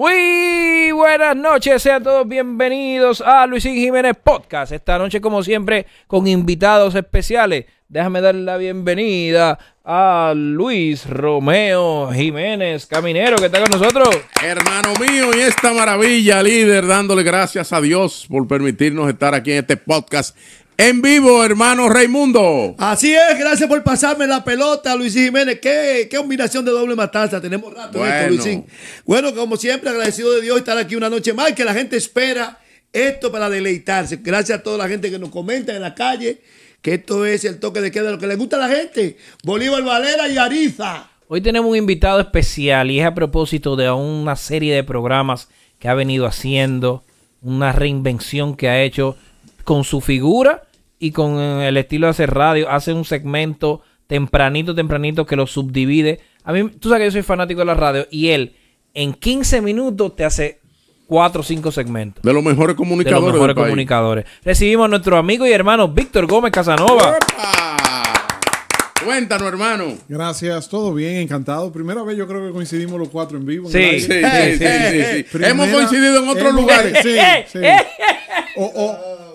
Uy, buenas noches, sean todos bienvenidos a Luisín Jiménez Podcast. Esta noche, como siempre, con invitados especiales. Déjame dar la bienvenida a Luis Romeo Jiménez Caminero, que está con nosotros. Hermano mío, y esta maravilla, líder, dándole gracias a Dios por permitirnos estar aquí en este podcast en vivo, hermano Raimundo. Así es, gracias por pasarme la pelota, Luis Jiménez. Qué, qué combinación de doble matanza. Tenemos rato bueno. esto, Bueno, como siempre, agradecido de Dios estar aquí una noche más, que la gente espera esto para deleitarse. Gracias a toda la gente que nos comenta en la calle, que esto es el toque de queda, lo que le gusta a la gente. Bolívar Valera y Ariza. Hoy tenemos un invitado especial y es a propósito de una serie de programas que ha venido haciendo, una reinvención que ha hecho con su figura y con eh, el estilo de hacer radio, hace un segmento tempranito, tempranito que lo subdivide. A mí, tú sabes que yo soy fanático de la radio y él en 15 minutos te hace cuatro o cinco segmentos. De los mejores comunicadores. De comunicadores. Recibimos a nuestro amigo y hermano Víctor Gómez Casanova. Cuéntanos, hermano. Gracias, todo bien, encantado. Primera vez yo creo que coincidimos los cuatro en vivo. Sí, sí, sí, Hemos coincidido en otros lugares. Sí, eh, sí. Eh, o,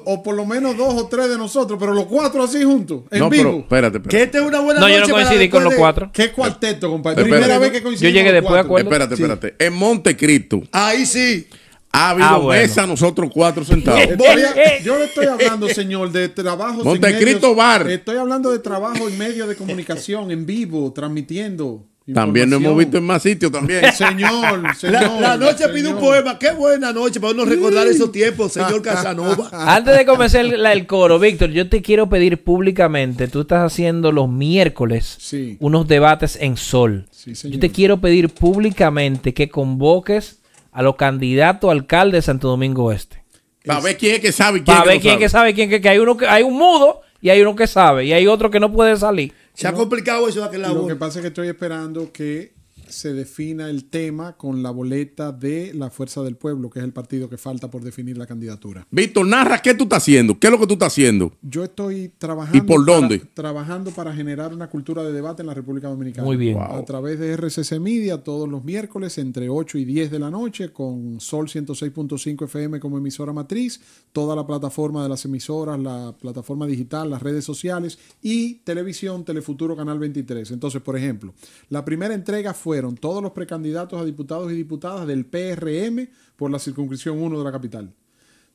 o, o, por lo menos dos o tres de nosotros, pero los cuatro así juntos, en no, vivo. Pero, espérate, espérate. Que esta es una buena No, yo no coincidí con los cuatro. ¿Qué cuarteto, compadre? Primera vez que coincidí. Yo llegué después, después, cuatro. Espérate, espérate. En Montecristo. Ahí sí. Ha ah, nosotros cuatro sentados. Eh, eh, yo le estoy hablando, señor, de trabajo Montecristo Bar. Estoy hablando de trabajo en medios de comunicación, en vivo, transmitiendo. También lo hemos visto en más sitios también. señor, señor. La, noche pide un poema. Qué buena noche para uno recordar esos tiempos, señor Casanova. Antes de comenzar el, coro, Víctor, yo te quiero pedir públicamente, tú estás haciendo los miércoles unos debates en sol. Yo te quiero pedir públicamente que convoques a los candidatos alcaldes de Santo Domingo Oeste Para ver quién es que sabe quién Para ver quién que sabe quién que hay uno que hay un mudo y hay uno que sabe y hay otro que no puede salir. Se ha complicado eso de aquel lado. Lo que pasa es que estoy esperando que se defina el tema con la boleta de la Fuerza del Pueblo, que es el partido que falta por definir la candidatura. Víctor, narra qué tú estás haciendo, qué es lo que tú estás haciendo. Yo estoy trabajando. ¿Y por dónde? trabajando para generar una cultura de debate en la República Dominicana. Muy bien. A través de RCC Media todos los miércoles entre 8 y 10 de la noche con Sol 106.5 FM como emisora matriz, toda la plataforma de las emisoras, la plataforma digital, las redes sociales y televisión Telefuturo Canal 23. Entonces, por ejemplo, la primera entrega fue todos los precandidatos a diputados y diputadas del PRM por la circunscripción 1 de la capital.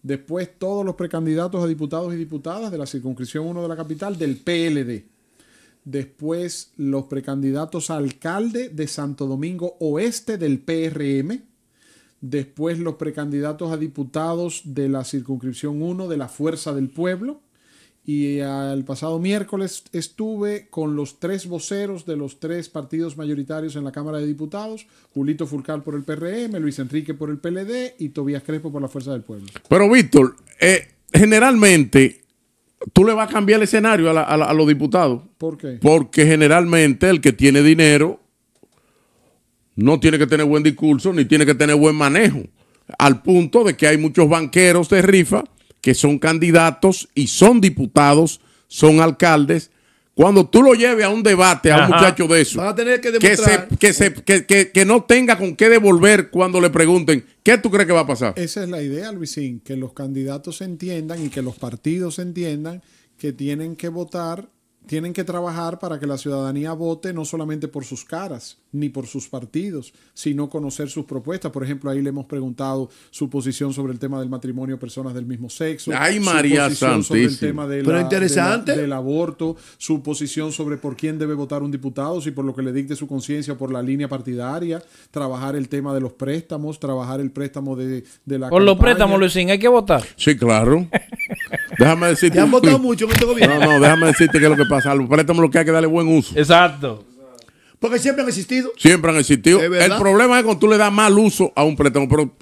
Después todos los precandidatos a diputados y diputadas de la circunscripción 1 de la capital del PLD. Después los precandidatos a alcalde de Santo Domingo Oeste del PRM. Después los precandidatos a diputados de la circunscripción 1 de la Fuerza del Pueblo y al pasado miércoles estuve con los tres voceros de los tres partidos mayoritarios en la Cámara de Diputados, Julito Furcal por el PRM, Luis Enrique por el PLD y Tobías Crespo por la Fuerza del Pueblo. Pero Víctor, eh, generalmente tú le vas a cambiar el escenario a, a los diputados. ¿Por qué? Porque generalmente el que tiene dinero no tiene que tener buen discurso ni tiene que tener buen manejo, al punto de que hay muchos banqueros de rifa que son candidatos y son diputados, son alcaldes. Cuando tú lo lleves a un debate a un muchacho de eso, que, se, que, que, no tenga con qué devolver cuando le pregunten, ¿qué tú crees que va a pasar? Esa es la idea, Luisín, que los candidatos entiendan y que los partidos entiendan que tienen que votar tienen que trabajar para que la ciudadanía vote no solamente por sus caras ni por sus partidos, sino conocer sus propuestas. Por ejemplo, ahí le hemos preguntado su posición sobre el tema del matrimonio personas del mismo sexo. Ay, María su posición sobre el tema del aborto, su posición sobre por quién debe votar un diputado, si por lo que le dicte su conciencia por la línea partidaria, trabajar el tema de los préstamos, trabajar el préstamo de, la. Por los préstamos, Luisín, hay que votar. Sí, claro. déjame decirte. Te han votado mucho este No, no, déjame decirte que es lo que pasa salvo préstamos lo que hay que darle buen uso. Exacto. Porque siempre han existido. Siempre han existido. El problema es cuando tú le das mal uso a un préstamo. Pero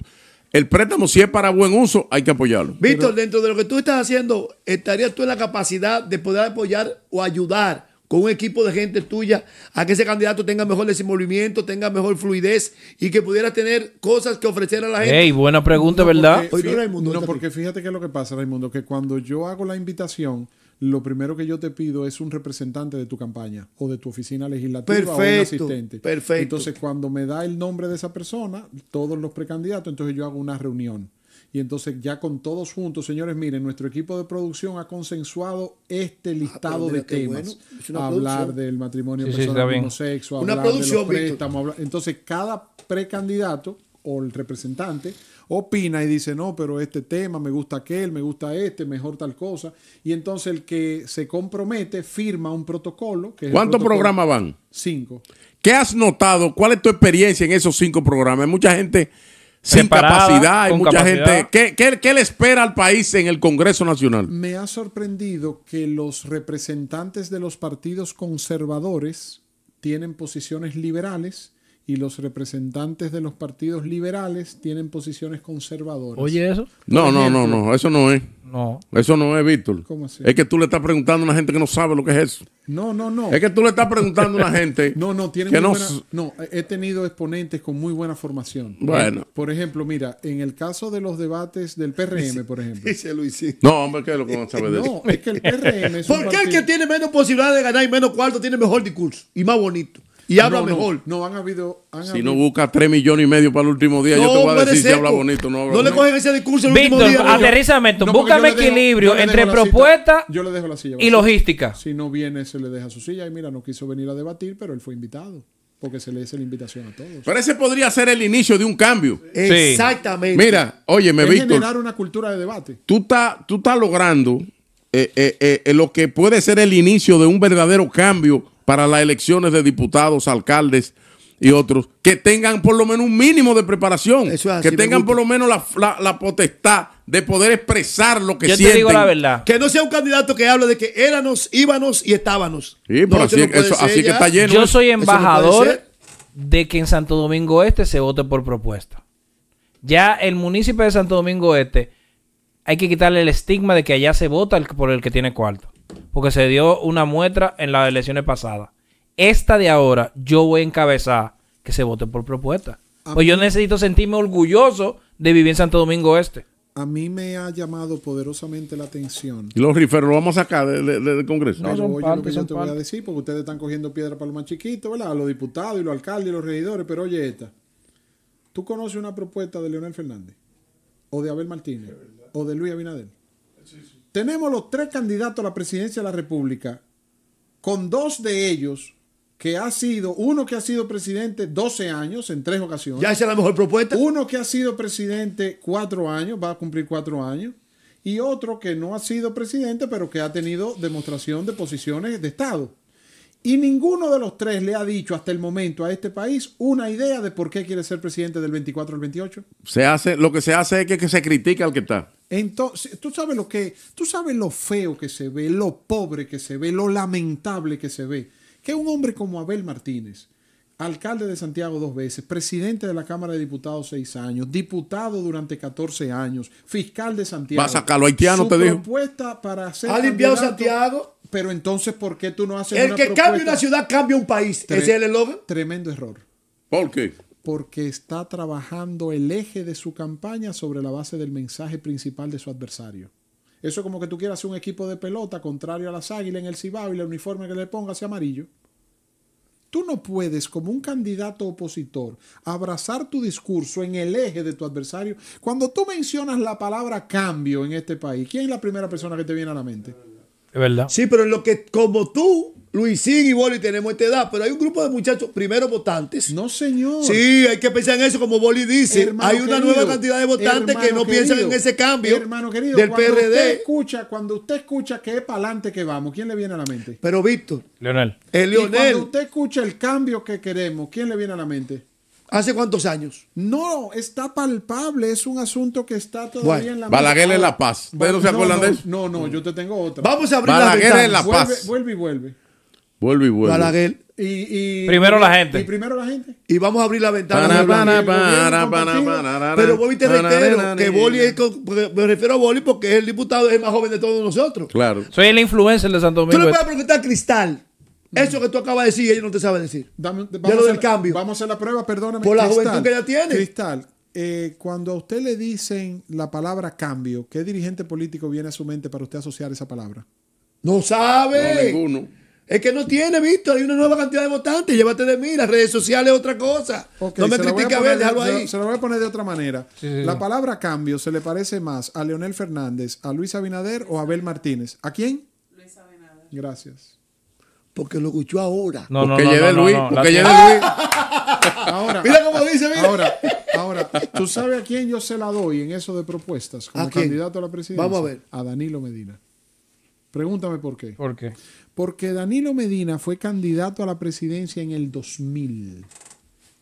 el préstamo, si es para buen uso, hay que apoyarlo. Víctor, dentro de lo que tú estás haciendo, ¿estarías tú en la capacidad de poder apoyar o ayudar con un equipo de gente tuya a que ese candidato tenga mejor desenvolvimiento, tenga mejor fluidez y que pudiera tener cosas que ofrecer a la gente? hey buena pregunta, ¿verdad? no, porque fíjate que es lo que pasa, Raimundo, que cuando yo hago la invitación lo primero que yo te pido es un representante de tu campaña o de tu oficina legislativa o un asistente. Perfecto. Entonces, cuando me da el nombre de esa persona, todos los precandidatos, entonces yo hago una reunión. Y entonces ya con todos juntos, señores, miren, nuestro equipo de producción ha consensuado este ah, listado de temas. Hablar del matrimonio sí, personas homosexual, hablar de los préstamos. Entonces cada precandidato o el representante opina y dice, no, pero este tema, me gusta aquel, me gusta este, mejor tal cosa. Y entonces el que se compromete firma un protocolo. ¿Cuántos programas van? Cinco. ¿Qué has notado? ¿Cuál es tu experiencia en esos cinco programas? Hay mucha gente sin capacidad, hay mucha gente. ¿qué, qué, le espera al país en el Congreso Nacional? Me ha sorprendido que los representantes de los partidos conservadores tienen posiciones liberales y los representantes de los partidos liberales tienen posiciones conservadoras. ¿Oye eso? No, no, no, no, eso no es. No. Eso no es, Víctor. ¿Cómo así? Es que tú le estás preguntando a una gente que no sabe lo que es eso. No, no, no. Es que tú le estás preguntando a una gente. no, no, tiene que no... no, he tenido exponentes con muy buena formación. Bueno. Por ejemplo, mira, en el caso de los debates del PRM, por ejemplo. Dice Luisito. No, hombre, es lo que a de eso. No, es que el PRM es ¿Por qué el que tiene menos posibilidades de ganar y menos cuarto tiene mejor discurso y más bonito? y ah, habla mejor. No, han habido. si no busca 3 millones y medio para el último día, yo te voy a decir si habla bonito no le cogen ese discurso el Víctor, último día. Búscame equilibrio entre propuesta y logística. Si no viene, se le deja su silla. Y mira, no quiso venir a debatir, pero él fue invitado. Porque se le hace la invitación a todos. Pero ese podría ser el inicio de un cambio. Exactamente. Mira, oye, me Víctor. generar una cultura de debate. Tú estás tú logrando eh, eh, eh, lo que puede ser el inicio de un verdadero cambio para las elecciones de diputados, alcaldes y otros, que tengan por lo menos un mínimo de preparación, que tengan por lo menos la, potestad de poder expresar lo que Yo Te digo la verdad. Que no sea un candidato que hable de que éramos, íbamos y estábamos. Sí, así, que está lleno. Yo soy embajador de que en Santo Domingo Este se vote por propuesta. Ya el municipio de Santo Domingo Este hay que quitarle el estigma de que allá se vota por el que tiene cuarto porque se dio una muestra en las elecciones pasadas. Esta de ahora, yo voy a encabezar que se vote por propuesta. pues yo necesito sentirme orgulloso de vivir en Santo Domingo Este. A mí me ha llamado poderosamente la atención. ¿Y los riferos lo vamos a sacar del Congreso? No, oye lo que yo te voy a decir, porque ustedes están cogiendo piedra para lo más chiquito, ¿verdad? A los diputados y los alcaldes y los regidores, pero oye esta. ¿Tú conoces una propuesta de Leonel Fernández? ¿O de Abel Martínez? ¿O de Luis Abinader? tenemos los tres candidatos a la presidencia de la República, con dos de ellos que ha sido, uno que ha sido presidente 12 años en tres ocasiones. Ya es la mejor propuesta. Uno que ha sido presidente cuatro años, va a cumplir cuatro años, y otro que no ha sido presidente, pero que ha tenido demostración de posiciones de Estado. Y ninguno de los tres le ha dicho hasta el momento a este país una idea de por qué quiere ser presidente del 24 al 28. Se hace, lo que se hace es que, se critica al que está. Entonces, tú sabes lo que, tú sabes lo feo que se ve, lo pobre que se ve, lo lamentable que se ve, que un hombre como Abel Martínez, alcalde de Santiago dos veces, presidente de la Cámara de Diputados seis años, diputado durante 14 años, fiscal de Santiago. Va a sacarlo haitiano, te digo. propuesta para hacer. ¿Ha limpiado Santiago? Pero entonces, ¿por qué tú no haces El que cambia una ciudad cambia un país. es el Tremendo error. ¿Por qué? Porque está trabajando el eje de su campaña sobre la base del mensaje principal de su adversario. Eso es como que tú quieras un equipo de pelota contrario a las águilas en el Cibao y el uniforme que le pongas es amarillo. Tú no puedes, como un candidato opositor, abrazar tu discurso en el eje de tu adversario. Cuando tú mencionas la palabra cambio en este país, ¿quién es la primera persona que te viene a la mente? verdad. Sí, pero lo que, como tú, Luisín y Boli tenemos esta edad, pero hay un grupo de muchachos, primero votantes. No, señor. Sí, hay que pensar en eso, como Boli dice. hay una nueva cantidad de votantes que no piensan en ese cambio hermano del PRD. escucha, cuando usted escucha que es para adelante que vamos, ¿quién le viene a la mente? Pero Víctor. Leonel. Leonel. Y cuando usted escucha el cambio que queremos, ¿quién le viene a la mente? ¿Hace cuántos años? No, está palpable, es un asunto que está todavía en la Balaguer en La Paz. ¿No se acuerdan no, de eso? No, no, yo te tengo otra. Vamos a abrir la ventana. La Vuelve, y vuelve. Vuelve y vuelve. Balaguer. Y, y, primero la gente. Y primero la gente. Y vamos a abrir la ventana. Para, para, para, Pero Bobby te reitero que Boli es me refiero a Boli porque es el diputado, es más joven de todos nosotros. Claro. Soy el influencer de Santo Domingo. Tú le puedes preguntar Cristal. Eso que tú acabas de decir, ella no te sabe decir. vamos del a, cambio. Vamos a la prueba, perdóname. Por la juventud que ella tiene. Cristal, eh, cuando a usted le dicen la palabra cambio, ¿qué dirigente político viene a su mente para usted asociar esa palabra? No sabe. ninguno. Es que no tiene, visto, Hay una nueva cantidad de votantes. Llévate de mí. Las redes sociales es otra cosa. no me critique a, ver, déjalo ahí. Se lo voy a poner de otra manera. la palabra cambio se le parece más a Leonel Fernández, a Luis Abinader o a Abel Martínez. ¿A quién? Luis Abinader. Gracias porque lo escuchó ahora. No, porque no, Luis, lleve Luis. Ahora, mira cómo dice, mira. Ahora, ahora, ¿tú sabes a quién yo se la doy en eso de propuestas como candidato a la presidencia? Vamos a ver. A Danilo Medina. Pregúntame por qué. ¿Por qué? Porque Danilo Medina fue candidato a la presidencia en el 2000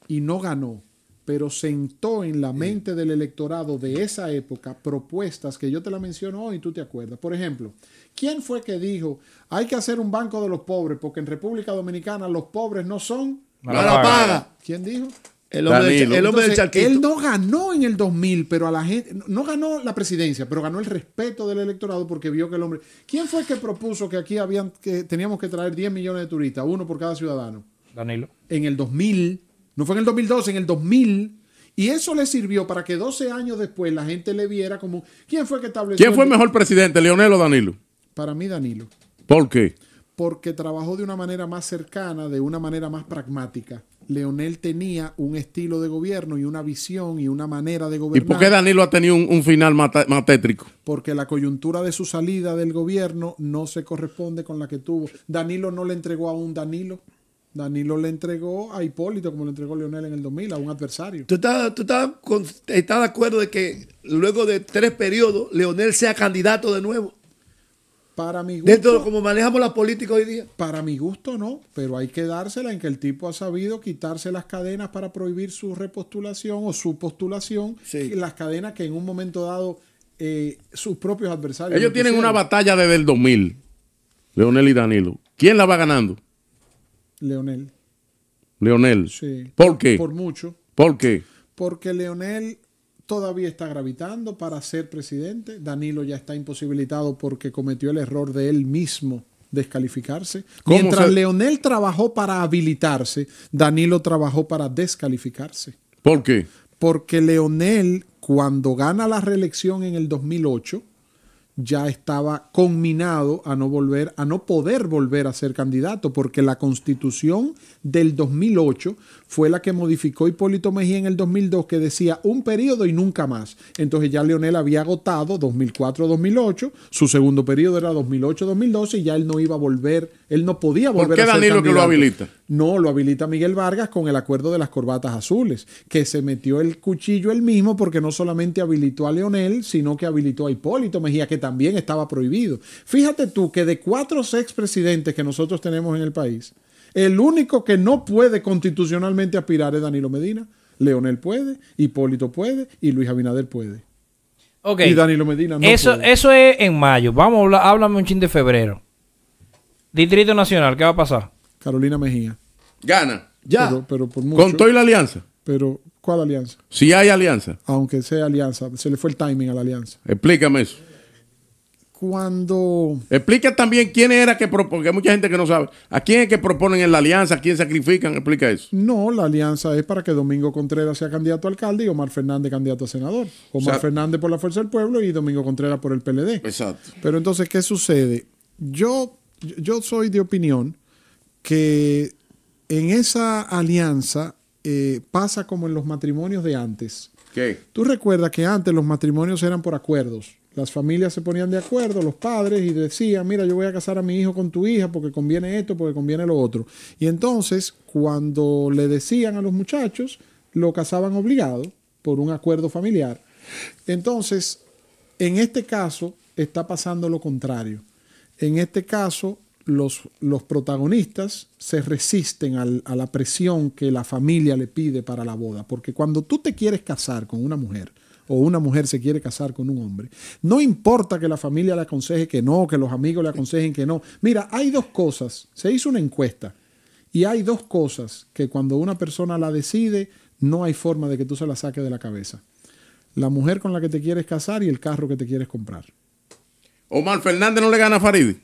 y no ganó, pero sentó en la mente del electorado de esa época propuestas que yo te la menciono hoy y tú te acuerdas. Por ejemplo, ¿Quién fue que dijo, hay que hacer un banco de los pobres porque en República Dominicana los pobres no son la paga. ¿Quién dijo? El hombre, del, el Él no ganó en el 2000, pero a la gente no ganó la presidencia, pero ganó el respeto del electorado porque vio que el hombre ¿Quién fue que propuso que aquí habían que teníamos que traer 10 millones de turistas, uno por cada ciudadano? Danilo. En el 2000, no fue en el 2012, en el 2000 y eso le sirvió para que 12 años después la gente le viera como ¿Quién fue que estableció? ¿Quién fue el mejor presidente, Leonel o Danilo? Para mí, Danilo. ¿Por qué? Porque trabajó de una manera más cercana, de una manera más pragmática. Leonel tenía un estilo de gobierno y una visión y una manera de gobernar. ¿Y por qué Danilo ha tenido un, final más tétrico? Porque la coyuntura de su salida del gobierno no se corresponde con la que tuvo. Danilo no le entregó a un Danilo. Danilo le entregó a Hipólito, como le entregó Leonel en el 2000, a un adversario. ¿Tú estás de acuerdo de que luego de tres periodos, Leonel sea candidato de nuevo? Para mi gusto. Dentro de manejamos la política hoy día. Para mi gusto no, pero hay que dársela en que el tipo ha sabido quitarse las cadenas para prohibir su repostulación o su postulación. Las cadenas que en un momento dado eh, sus propios adversarios. Ellos tienen una batalla desde el 2000, Leonel y Danilo. ¿Quién la va ganando? Leonel. Leonel. Sí. ¿Por qué? Por mucho. ¿Por qué? Porque Leonel todavía está gravitando para ser presidente. Danilo ya está imposibilitado porque cometió el error de él mismo descalificarse. Mientras Leonel trabajó para habilitarse, Danilo trabajó para descalificarse. ¿Por qué? Porque Leonel, cuando gana la reelección en el 2008, ya estaba conminado a no volver, a no poder volver a ser candidato, porque la constitución del 2008 fue la que modificó Hipólito Mejía en el 2002 que decía un periodo y nunca más. Entonces ya Leonel había agotado 2004-2008, su segundo periodo era 2008-2012 y ya él no iba a volver, él no podía volver ¿Por qué a Danilo que lo habilita? No, lo habilita Miguel Vargas con el acuerdo de las corbatas azules, que se metió el cuchillo él mismo porque no solamente habilitó a Leonel, sino que habilitó a Hipólito Mejía que también estaba prohibido. Fíjate tú que de cuatro expresidentes que nosotros tenemos en el país, el único que no puede constitucionalmente aspirar es Danilo Medina. Leonel puede, Hipólito puede y Luis Abinader puede. Okay. Y Danilo Medina no eso, puede. Eso es en mayo. Vamos háblame un chin de febrero. Distrito Nacional, ¿qué va a pasar? Carolina Mejía. Gana. Ya. Pero, Con todo y la alianza. Pero, ¿cuál alianza? Si hay alianza. Aunque sea alianza, se le fue el timing a la alianza. Explícame eso cuando... Explica también quién era que porque hay mucha gente que no sabe. ¿A quién es que proponen en la alianza? ¿A quién sacrifican? Explica eso. No, la alianza es para que Domingo Contreras sea candidato a alcalde y Omar Fernández candidato a senador. Omar Fernández por la Fuerza del Pueblo y Domingo Contreras por el PLD. Exacto. Pero entonces, ¿qué sucede? Yo, yo soy de opinión que en esa alianza eh, pasa como en los matrimonios de antes. ¿Qué? Tú recuerdas que antes los matrimonios eran por acuerdos. Las familias se ponían de acuerdo, los padres, y decían, mira, yo voy a casar a mi hijo con tu hija porque conviene esto, porque conviene lo otro. Y entonces, cuando le decían a los muchachos, lo casaban obligado por un acuerdo familiar. Entonces, en este caso está pasando lo contrario. En este caso, los, los protagonistas se resisten a la presión que la familia le pide para la boda, porque cuando tú te quieres casar con una mujer, o una mujer se quiere casar con un hombre, no importa que la familia le aconseje que no, que los amigos le aconsejen que no. Mira, hay dos cosas. Se hizo una encuesta y hay dos cosas que cuando una persona la decide, no hay forma de que tú se la saques de la cabeza. La mujer con la que te quieres casar y el carro que te quieres comprar. Omar Fernández no le gana a Faride.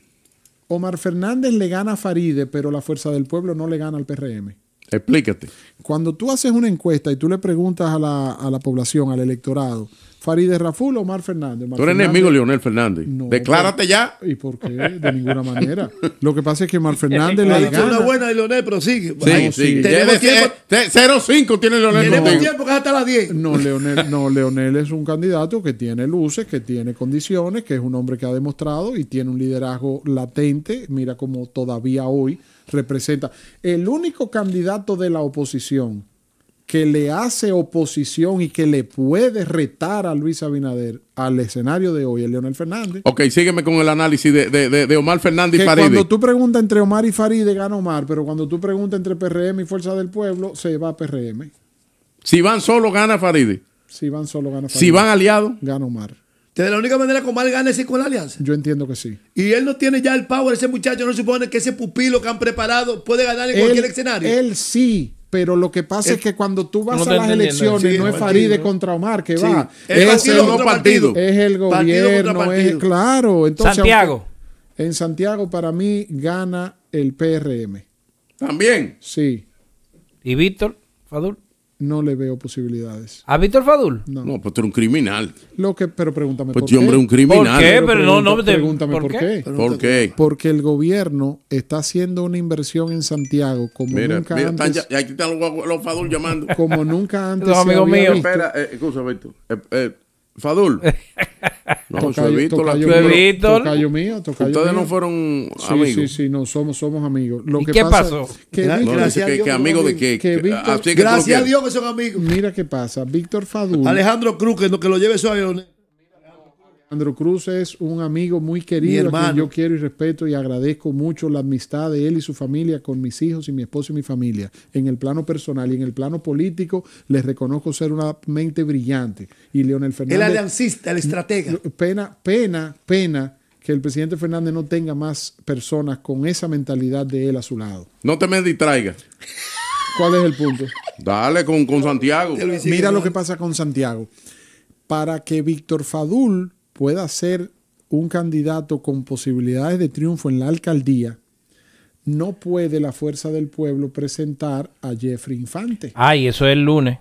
Omar Fernández le gana a Faride, pero la fuerza del pueblo no le gana al PRM. Explícate. Cuando tú haces una encuesta y tú le preguntas a la, a la población, al electorado, Farideh Raful o Omar Fernández. tú eres enemigo de Leonel Fernández. Declárate ya. ¿Y por qué? De ninguna manera. Lo que pasa es que Omar Fernández le gana. una buena de Leonel, pero sigue. Sí, sí. Tenemos tiempo. tiene Leonel. Tenemos tiempo que hasta las diez! No Leonel, no, es un candidato que tiene luces, que tiene condiciones, que es un hombre que ha demostrado y tiene un liderazgo latente. Mira como todavía hoy representa. El único candidato de la oposición que le hace oposición y que le puede retar a Luis Abinader al escenario de hoy, el Leonel Fernández. Ok, sígueme con el análisis de, Omar Fernández y Faride. Cuando tú preguntas entre Omar y Faride, gana Omar, pero cuando tú preguntas entre PRM y Fuerza del Pueblo, se va a PRM. Si van solo, gana Faride. Si van solo, gana Faride. Si van aliados, gana Omar de la única manera como él gana es con la alianza. Yo entiendo que sí. Y él no tiene ya el power, ese muchacho no supone que ese pupilo que han preparado puede ganar en cualquier escenario. Él sí, pero lo que pasa es, que cuando tú vas a las elecciones, no es Faride contra Omar que va. Es, el partido, partido. Es el gobierno, claro. Entonces, Santiago. En Santiago, para mí, gana el PRM. También. Sí. ¿Y Víctor Fadul? No le veo posibilidades. ¿A Víctor Fadul? No. No, pues tú eres un criminal. Lo que, pero pregúntame Pues por Pues hombre un criminal. ¿Por qué? Pero, no, no me pregúntame por, qué. ¿Por qué? Porque el gobierno está haciendo una inversión en Santiago como nunca antes, ya- aquí están los, Fadul llamando. como nunca antes Los se amigos Espera, excusa, Víctor. eh, eh, eh Fadul. No, Suevito, Víctor, la... Víctor. tocayo mío, tocayo Ustedes no fueron amigos. Sí, sí, sí, no, somos, somos amigos. ¿Y qué pasó? Que gracias amigo de qué. Ah, gracias a Dios que son amigos. Mira qué pasa. Víctor Fadul. Alejandro Cruz, que, lo lleve su avión. Andro Cruz es un amigo muy querido, que yo quiero y respeto y agradezco mucho la amistad de él y su familia con mis hijos y mi esposo y mi familia. En el plano personal y en el plano político les reconozco ser una mente brillante. Y Leonel Fernández... El aliancista, el estratega. Pena, pena, pena que el presidente Fernández no tenga más personas con esa mentalidad de él a su lado. No te me distraigas. ¿Cuál es el punto? Dale con, con Santiago. Mira lo que pasa con Santiago. Para que Víctor Fadul pueda ser un candidato con posibilidades de triunfo en la alcaldía, no puede la fuerza del pueblo presentar a Jeffrey Infante. Ay, ah, eso es el lunes.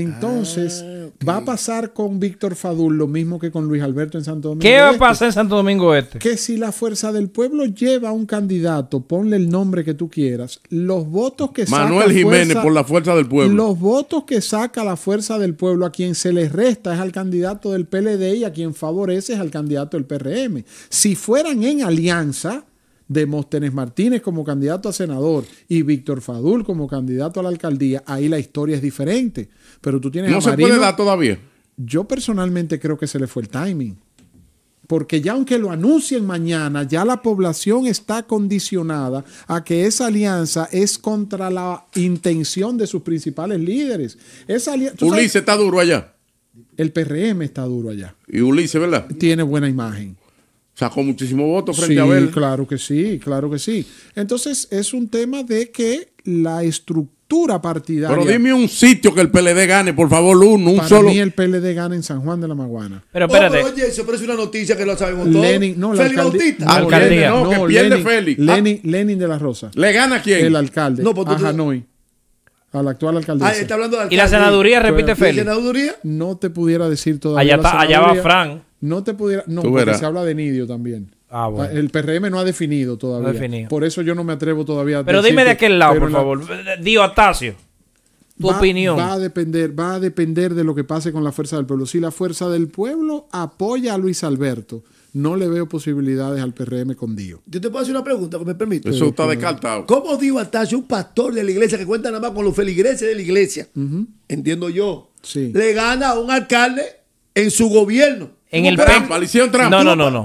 Entonces, ah, va a pasar con Víctor Fadul lo mismo que con Luis Alberto en Santo Domingo. ¿Qué va a este. pasar en Santo Domingo Este? Que si la fuerza del pueblo lleva a un candidato, ponle el nombre que tú quieras, los votos que Manuel Jiménez por la fuerza del pueblo. Los votos que saca la fuerza del pueblo a quien se les resta es al candidato del PLD y a quien favorece es al candidato del PRM. Si fueran en alianza, Demóstenes Martínez como candidato a senador y Víctor Fadul como candidato a la alcaldía, ahí la historia es diferente. Pero tú tienes... No se puede dar todavía. Yo personalmente creo que se le fue el timing. Porque ya aunque lo anuncien mañana, ya la población está condicionada a que esa alianza es contra la intención de sus principales líderes. Esa Ulises está duro allá. El PRM está duro allá. Y Ulises, ¿verdad? Tiene buena imagen sacó muchísimos votos frente sí, a Abel. Claro que sí, claro que sí. Entonces es un tema de que la estructura partidaria. Pero dime un sitio que el PLD gane, por favor, uno, un para Mí el PLD gana en San Juan de la Maguana. Pero espérate. oye, eso parece una noticia que lo sabemos todos. Lenin, no, Félix Bautista. alcaldía. no, que pierde Félix. Lenin, de la Rosa. ¿Le gana quién? El alcalde. No, pues, a Hanoi. A la actual ah, alcaldesa. está hablando alcalde. ¿Y la senaduría repite Félix? ¿La senaduría? No te pudiera decir todavía. Allá, allá va Fran. No te pudiera. No, porque se habla de Nidio también. Ah, ah, el PRM no ha definido todavía. Por eso yo no me atrevo todavía a Pero dime de aquel lado, por favor. Dio Atasio. Tu opinión. Va a depender, va a depender de lo que pase con la fuerza del pueblo. Si la fuerza del pueblo apoya a Luis Alberto, no le veo posibilidades al PRM con Dio. Yo te puedo hacer una pregunta, que me permite. Eso está descartado. ¿Cómo Dio Atasio, un pastor de la iglesia que cuenta nada más con los feligreses de la iglesia? Entiendo yo. Le gana a un alcalde en su gobierno en el No, no, no.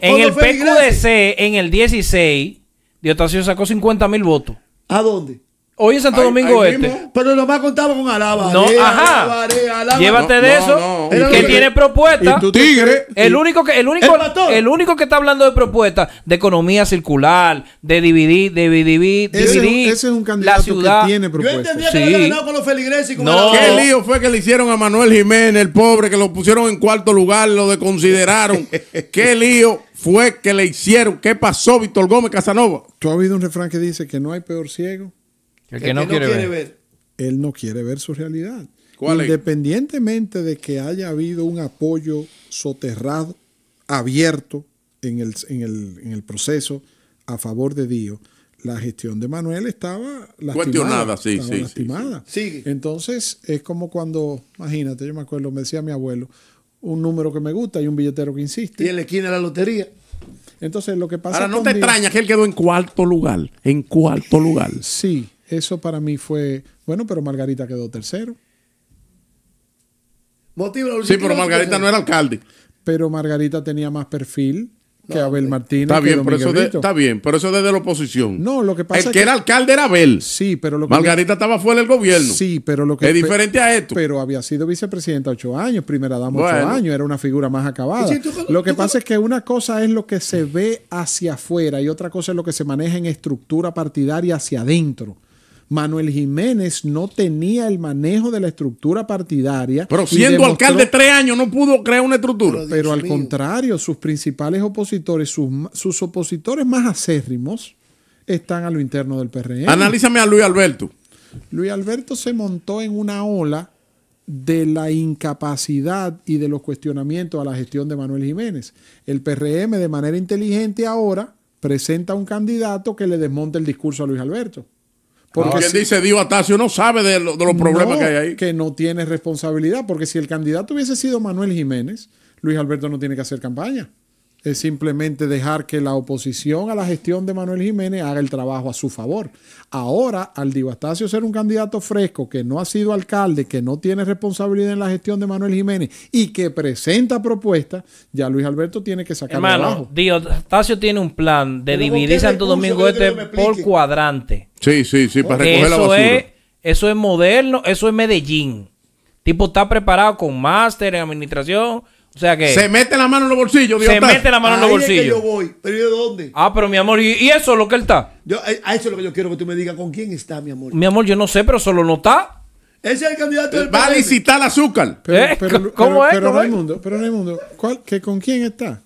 En el PQDC, en el 16, Diotación sacó 50 mil votos. ¿A dónde? Hoy en Santo Domingo Este. pero nomás contaba con Alaba. No, ajá. Llévate de eso. Que tiene propuesta. El único que, el único, el, único que está hablando de propuestas de economía circular, de dividir, de dividir, ese es un candidato que tiene propuestas. Yo entendía que los feligreses ¿Qué lío fue que le hicieron a Manuel Jiménez, el pobre, que lo pusieron en cuarto lugar, lo desconsideraron? ¿Qué lío? Fue que le hicieron, ¿qué pasó, Víctor Gómez Casanova? Tú has oído un refrán que dice que no hay peor ciego el no, quiere, ver. Él no quiere ver su realidad. Independientemente de que haya habido un apoyo soterrado, abierto en el, proceso a favor de Dios, la gestión de Manuel estaba lastimada. Cuestionada, sí, sí, lastimada. Sí, Entonces, es como cuando, imagínate, yo me acuerdo, me decía mi abuelo, un número que me gusta y un billetero que insiste. Y en la esquina de la lotería. Entonces, lo que pasa. Ahora, no te extraña que él quedó en cuarto lugar. En cuarto lugar. Sí, eso para mí fue, bueno, pero Margarita quedó tercero. Motivo sí, pero Margarita no era alcalde. Pero Margarita tenía más perfil que Abel Martínez. Está bien, pero eso está bien, pero eso desde la oposición. No, lo que pasa es que, que era alcalde era Abel. Sí, pero lo que Margarita estaba fuera del gobierno. Sí, pero lo que es diferente a esto. Pero había sido vicepresidenta ocho años, primera dama ocho años, era una figura más acabada. lo que pasa es que una cosa es lo que se ve hacia afuera y otra cosa es lo que se maneja en estructura partidaria hacia adentro. Manuel Jiménez no tenía el manejo de la estructura partidaria. Pero siendo alcalde tres años no pudo crear una estructura. Pero, al contrario, sus principales opositores, sus, sus opositores más acérrimos, están a lo interno del PRM. Analízame a Luis Alberto. Luis Alberto se montó en una ola de la incapacidad y de los cuestionamientos a la gestión de Manuel Jiménez. El PRM de manera inteligente ahora presenta un candidato que le desmonte el discurso a Luis Alberto. Porque quien dice Dio Atacio no sabe de, los problemas que hay ahí. Que no tiene responsabilidad, porque si el candidato hubiese sido Manuel Jiménez, Luis Alberto no tiene que hacer campaña es simplemente dejar que la oposición a la gestión de Manuel Jiménez haga el trabajo a su favor. Ahora, al divastacio ser un candidato fresco que no ha sido alcalde, que no tiene responsabilidad en la gestión de Manuel Jiménez y que presenta propuestas, ya Luis Alberto tiene que sacar Hermano, abajo. tiene un plan de dividir Santo Domingo Este por cuadrante. Sí, sí, sí, para recoger eso la basura. Es, eso es moderno, eso es Medellín. Tipo está preparado con máster en administración, o sea que. Se mete la mano en los bolsillos, Dios Se mete la mano en los bolsillos. yo voy, pero de dónde? Ah, pero mi amor, ¿y, eso es lo que él está? Yo, eh, a eso es lo que yo quiero que tú me digas. ¿Con quién está, mi amor? Mi amor, yo no sé, pero solo no está. Ese es el candidato del Va a licitar azúcar. Eh, pero, pero, ¿Cómo pero, es? pero ¿Cómo Raimundo, pero Raimundo, ¿cuál, ¿con quién está?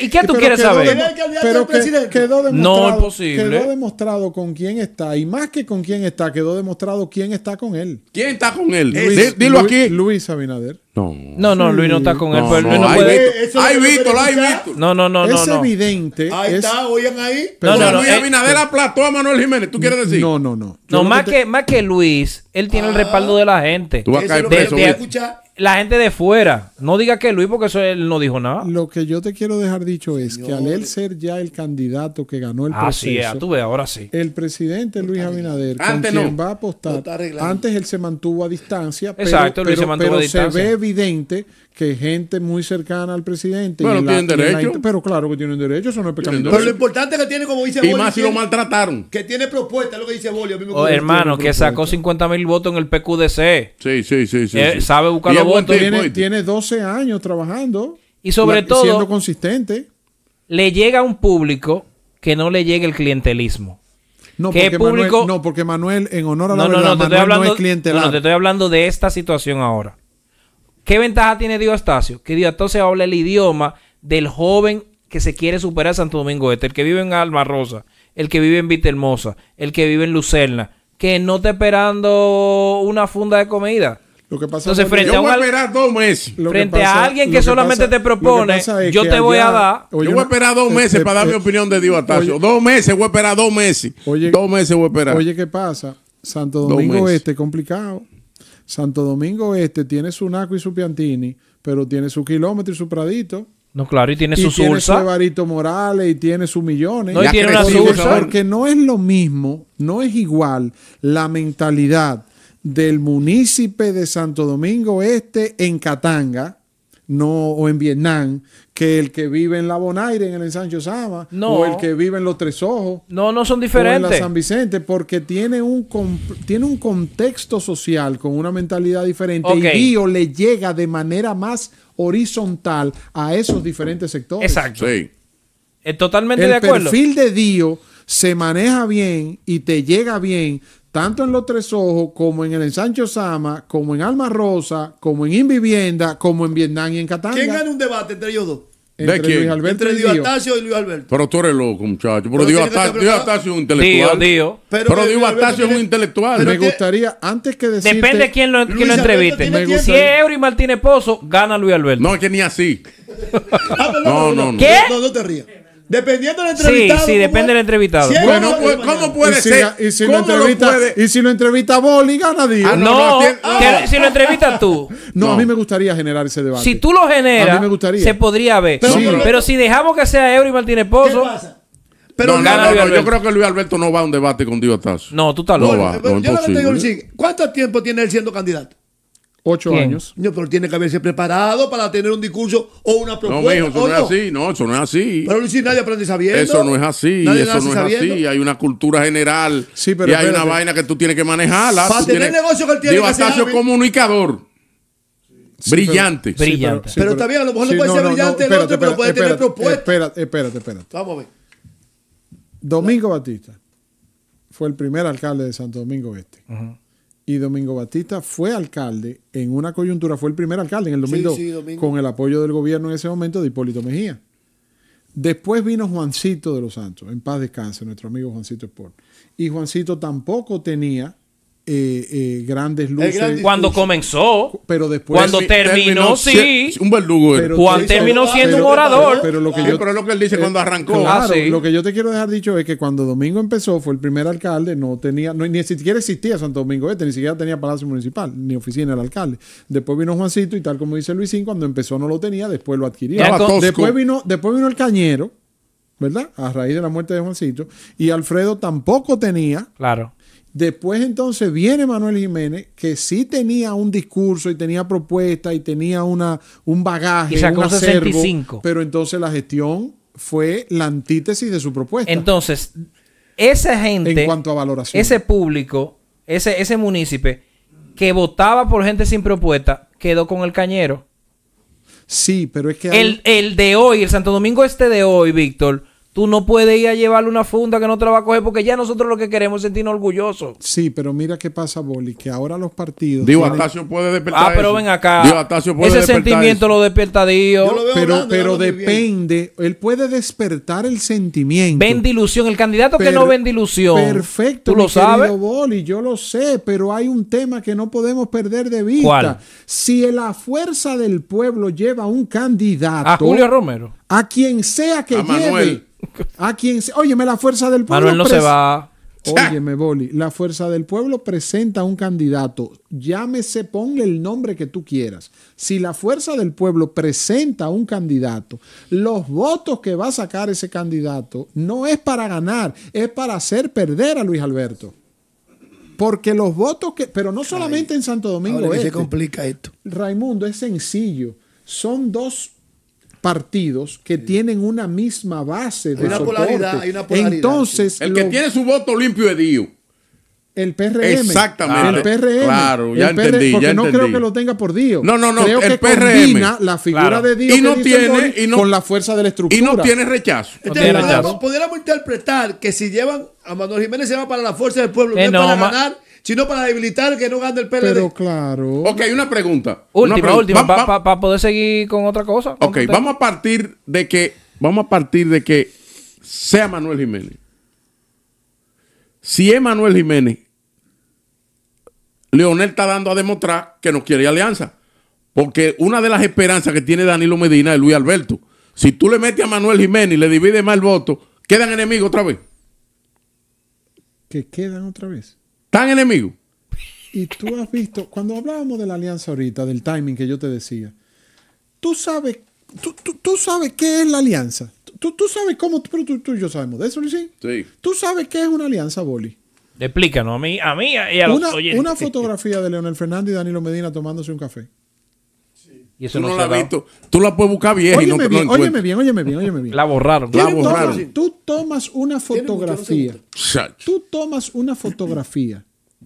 ¿y qué, tú quieres saber? De, pero quedó demostrado, no, Quedó demostrado con quién está y más que con quién está, quedó demostrado quién está con él. ¿Quién está con él? dilo aquí. Luis Abinader. No. No, no, Luis no está con él. no, no hay puede... hay visto, lo hay visto. No, no, no. Es evidente. Ahí está, oigan ahí. Pero no, no, Luis eh, Abinader eh, aplastó a Manuel Jiménez, ¿tú quieres decir? No, no, no. no, más, que, más que Luis, él tiene el ah. respaldo de la gente. Tú vas a caer preso la gente de fuera. No diga que Luis, porque eso él no dijo nada. Lo que yo te quiero dejar dicho es que al él ser ya el candidato que ganó el ah, proceso. ahora sí. El presidente Luis Abinader, quien va a apostar, antes él se mantuvo a distancia. pero, se ve evidente que gente muy cercana al presidente. Pero tienen derecho. pero claro que tienen derecho, eso no es Pero lo importante que tiene, como dice Bolio. Y más si lo maltrataron. Que tiene propuesta, lo que dice Bolio. Oh, hermano, que sacó 50 mil votos en el PQDC. Sí, sí, sí. Eh, sabe buscar los votos. Tiene, 12 años trabajando. Y sobre todo. Siendo consistente. Le llega a un público que no le llegue el clientelismo. No, porque no, porque Manuel, en honor a la no, no, No, te estoy hablando de esta situación ahora. ¿Qué ventaja tiene Dios Astacio? Que Dios Astacio habla el idioma del joven que se quiere superar Santo Domingo Este, el que vive en Alma Rosa, el que vive en Hermosa. el que vive en Lucerna, que no está esperando una funda de comida. Lo que pasa Entonces, frente yo a, voy a esperar dos meses. frente a alguien que, solamente te propone, yo te voy a dar. yo voy a esperar dos meses para dar mi opinión de Dios Astacio. dos meses, voy a esperar dos meses. dos meses voy a esperar. Oye, ¿qué pasa? Santo Domingo Este, complicado. Santo Domingo Este tiene su Naco y su Piantini, pero tiene su kilómetro y su Pradito. No, claro, y tiene su Y Tiene su Morales y tiene sus millones. No, tiene una Porque no es lo mismo, no es igual la mentalidad del municipio de Santo Domingo Este en Catanga no, o en Vietnam que el que vive en la Bonaire, en el ensancho Sama, o el que vive en Los Tres Ojos. No, no son diferentes. O en San Vicente, porque tiene un, tiene un contexto social con una mentalidad diferente y Dio le llega de manera más horizontal a esos diferentes sectores. Exacto. Sí. Eh, totalmente de acuerdo. El perfil de Dio se maneja bien y te llega bien, tanto en Los Tres Ojos, como en el Ensancho Sama, como en Alma Rosa, como en Invivienda, como en Vietnam y en Cataluña. ¿Quién gana un debate entre ellos dos? ¿De Luis Alberto entre y Dio y Luis Alberto. Pero tú eres loco, muchacho. Pero, Dio Atacio es un intelectual. Pero, pero Dio es un intelectual. me gustaría, antes que decirte... Depende de quién lo, entreviste. si es y Martínez Pozo, gana Luis Alberto. No, es que ni así. Ah, no, no, no, ¿Qué? No, no te rías. Dependiendo del entrevistado. Sí, sí, depende del entrevistado. Pues, ¿cómo puede ser? y, si lo entrevista, y si lo entrevista Boli, gana Díaz? Ah, no, ah, si lo entrevistas tú. No, a mí me gustaría generar ese debate. Si tú lo generas, a mí me gustaría. se podría ver. Pero, si dejamos que sea y Martínez Pozo. ¿Qué pasa? Pero no, yo creo que Luis Alberto no va a un debate con taz. No, tú estás loco. No va, yo no te digo, ¿cuánto tiempo tiene él siendo candidato? Ocho años. No, pero tiene que haberse preparado para tener un discurso o una propuesta. No, eso no, es así. No, eso no es así. Pero nadie aprende sabiendo. Eso no es así. Nadie eso no es así. Hay una cultura general. Sí, pero y hay una vaina que tú tienes que manejarla. Para tener negocio que él tiene que hacer. comunicador. brillante. Pero, brillante. pero, está bien, a lo mejor no puede ser brillante el otro, pero puede tener propuestas. Espérate, espérate, espérate. Vamos a ver. Domingo Batista fue el primer alcalde de Santo Domingo Este y Domingo Batista fue alcalde en una coyuntura, fue el primer alcalde en el 2002, con el apoyo del gobierno en ese momento de Hipólito Mejía. Después vino Juancito de los Santos, en paz descanse, nuestro amigo Juancito Sport. Y Juancito tampoco tenía eh, eh, grandes luces. cuando comenzó, pero después cuando terminó, sí. Un verdugo. Cuando terminó siendo un orador. Pero, lo que lo que él dice eh, cuando arrancó. Ah, lo que yo te quiero dejar dicho es que cuando Domingo empezó, fue el primer alcalde, no tenía, ni siquiera existía Santo Domingo Este, ni siquiera tenía palacio municipal, ni oficina del alcalde. Después vino Juancito y tal como dice Luisín, cuando empezó no lo tenía, después lo adquirió. Después vino, después vino el Cañero. ¿verdad? A raíz de la muerte de Juancito. Y Alfredo tampoco tenía. Claro. Después entonces viene Manuel Jiménez, que sí tenía un discurso y tenía propuestas y tenía una, un bagaje, y sacó pero entonces la gestión fue la antítesis de su propuesta. Entonces, esa gente, en cuanto a valoración, ese público, ese, ese que votaba por gente sin propuesta, quedó con el cañero. Sí, pero es que... El, el de hoy, el Santo Domingo este de hoy, Víctor, Tú no puedes ir a llevarle una funda que no te la va a coger porque ya nosotros lo que queremos es sentirnos orgullosos. Sí, pero mira qué pasa, Boli, que ahora los partidos. Digo, Atacio puede despertar. Ah, pero ven acá. Digo, puede Ese sentimiento lo despierta Dios. pero pero depende. Él puede despertar el sentimiento. Vende ilusión. El candidato que no vende ilusión. Perfecto. Tú lo sabes. Boli, yo lo sé, pero hay un tema que no podemos perder de vista. ¿Cuál? Si la fuerza del pueblo lleva a un candidato. A Julio Romero a quien sea que lleve. A quien sea. Óyeme, la fuerza del pueblo. Manuel no se va. Óyeme, Boli, la fuerza del pueblo presenta un candidato. Llámese, ponle el nombre que tú quieras. Si la fuerza del pueblo presenta un candidato, los votos que va a sacar ese candidato no es para ganar, es para hacer perder a Luis Alberto. Porque los votos que. Pero no solamente en Santo Domingo. Ahora se este. complica esto. Raimundo, es sencillo. Son dos partidos que tienen una misma base de hay hay una polaridad, Entonces, el que tiene su voto limpio es DIO El PRM. Exactamente. El PRM. Claro, ya entendí. Porque no creo que lo tenga por Dios. No, no, no. Creo el PRM. combina la figura de Dios y no tiene, con la fuerza de la estructura. Y no tiene rechazo. Este, Entonces, interpretar que si llevan a Manuel Jiménez se va para la fuerza del pueblo, eh, no, es para ganar no para debilitar que no gane el PLD. Pero claro. Ok, una pregunta. Última, última, para poder seguir con otra cosa. Ok, vamos a partir de que, vamos a partir de que sea Manuel Jiménez. Si es Manuel Jiménez, Leonel está dando a demostrar que no quiere alianza. Porque una de las esperanzas que tiene Danilo Medina es Luis Alberto. Si tú le metes a Manuel Jiménez y le divides más el voto, quedan enemigos otra vez. ¿Que quedan otra vez? enemigo. Y tú has visto, cuando hablábamos de la alianza ahorita, del timing que yo te decía, tú sabes, tú, tú, sabes qué es la alianza. Tú, tú sabes cómo, tú, y yo sabemos de eso, Sí. Tú sabes qué es una alianza, Boli. Explícanos a mí, a mí y a los una, fotografía de Leonel Fernández y Danilo Medina tomándose un café. Y eso no, la has visto. Tú la puedes buscar bien y no, bien, oye, me bien, óyeme bien, bien. La borraron. La borraron. tú tomas una fotografía. Tú tomas una fotografía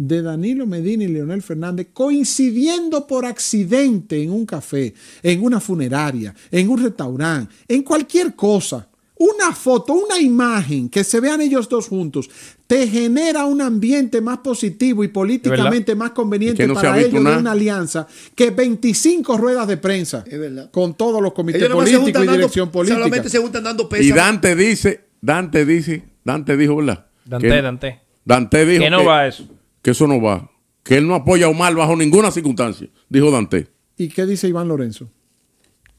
de Danilo Medina y Leonel Fernández coincidiendo por accidente en un café, en una funeraria, en un restaurante, en cualquier cosa. Una foto, una imagen que se vean ellos dos juntos, te genera un ambiente más positivo y políticamente más conveniente para ellos de una alianza que 25 ruedas de prensa con todos los comités políticos y dirección política. Solamente se dando Y Dante dice, Dante dice, Dante dijo, ¿verdad? Dante, Dante. Dante dijo que no va a eso que eso no va, que él no apoya a Omar bajo ninguna circunstancia, dijo Dante. ¿Y qué dice Iván Lorenzo?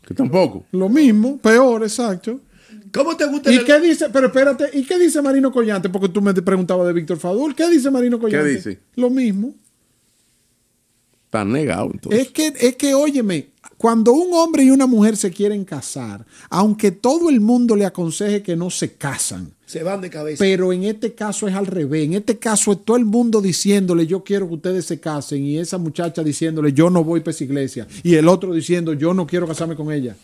Que tampoco. Lo mismo, peor, exacto. ¿Cómo te gusta? ¿Y qué dice? Pero espérate, ¿y qué dice Marino Collante? Porque tú me preguntabas de Víctor Fadul. ¿Qué dice Marino Collante? dice? Lo mismo. Está negado entonces. Es que, es que, óyeme, cuando un hombre y una mujer se quieren casar, aunque todo el mundo le aconseje que no se casan, se van de cabeza. Pero en este caso es al revés. En este caso es todo el mundo diciéndole, yo quiero que ustedes se casen. Y esa muchacha diciéndole, yo no voy para esa iglesia. Y el otro diciendo, yo no quiero casarme con ella.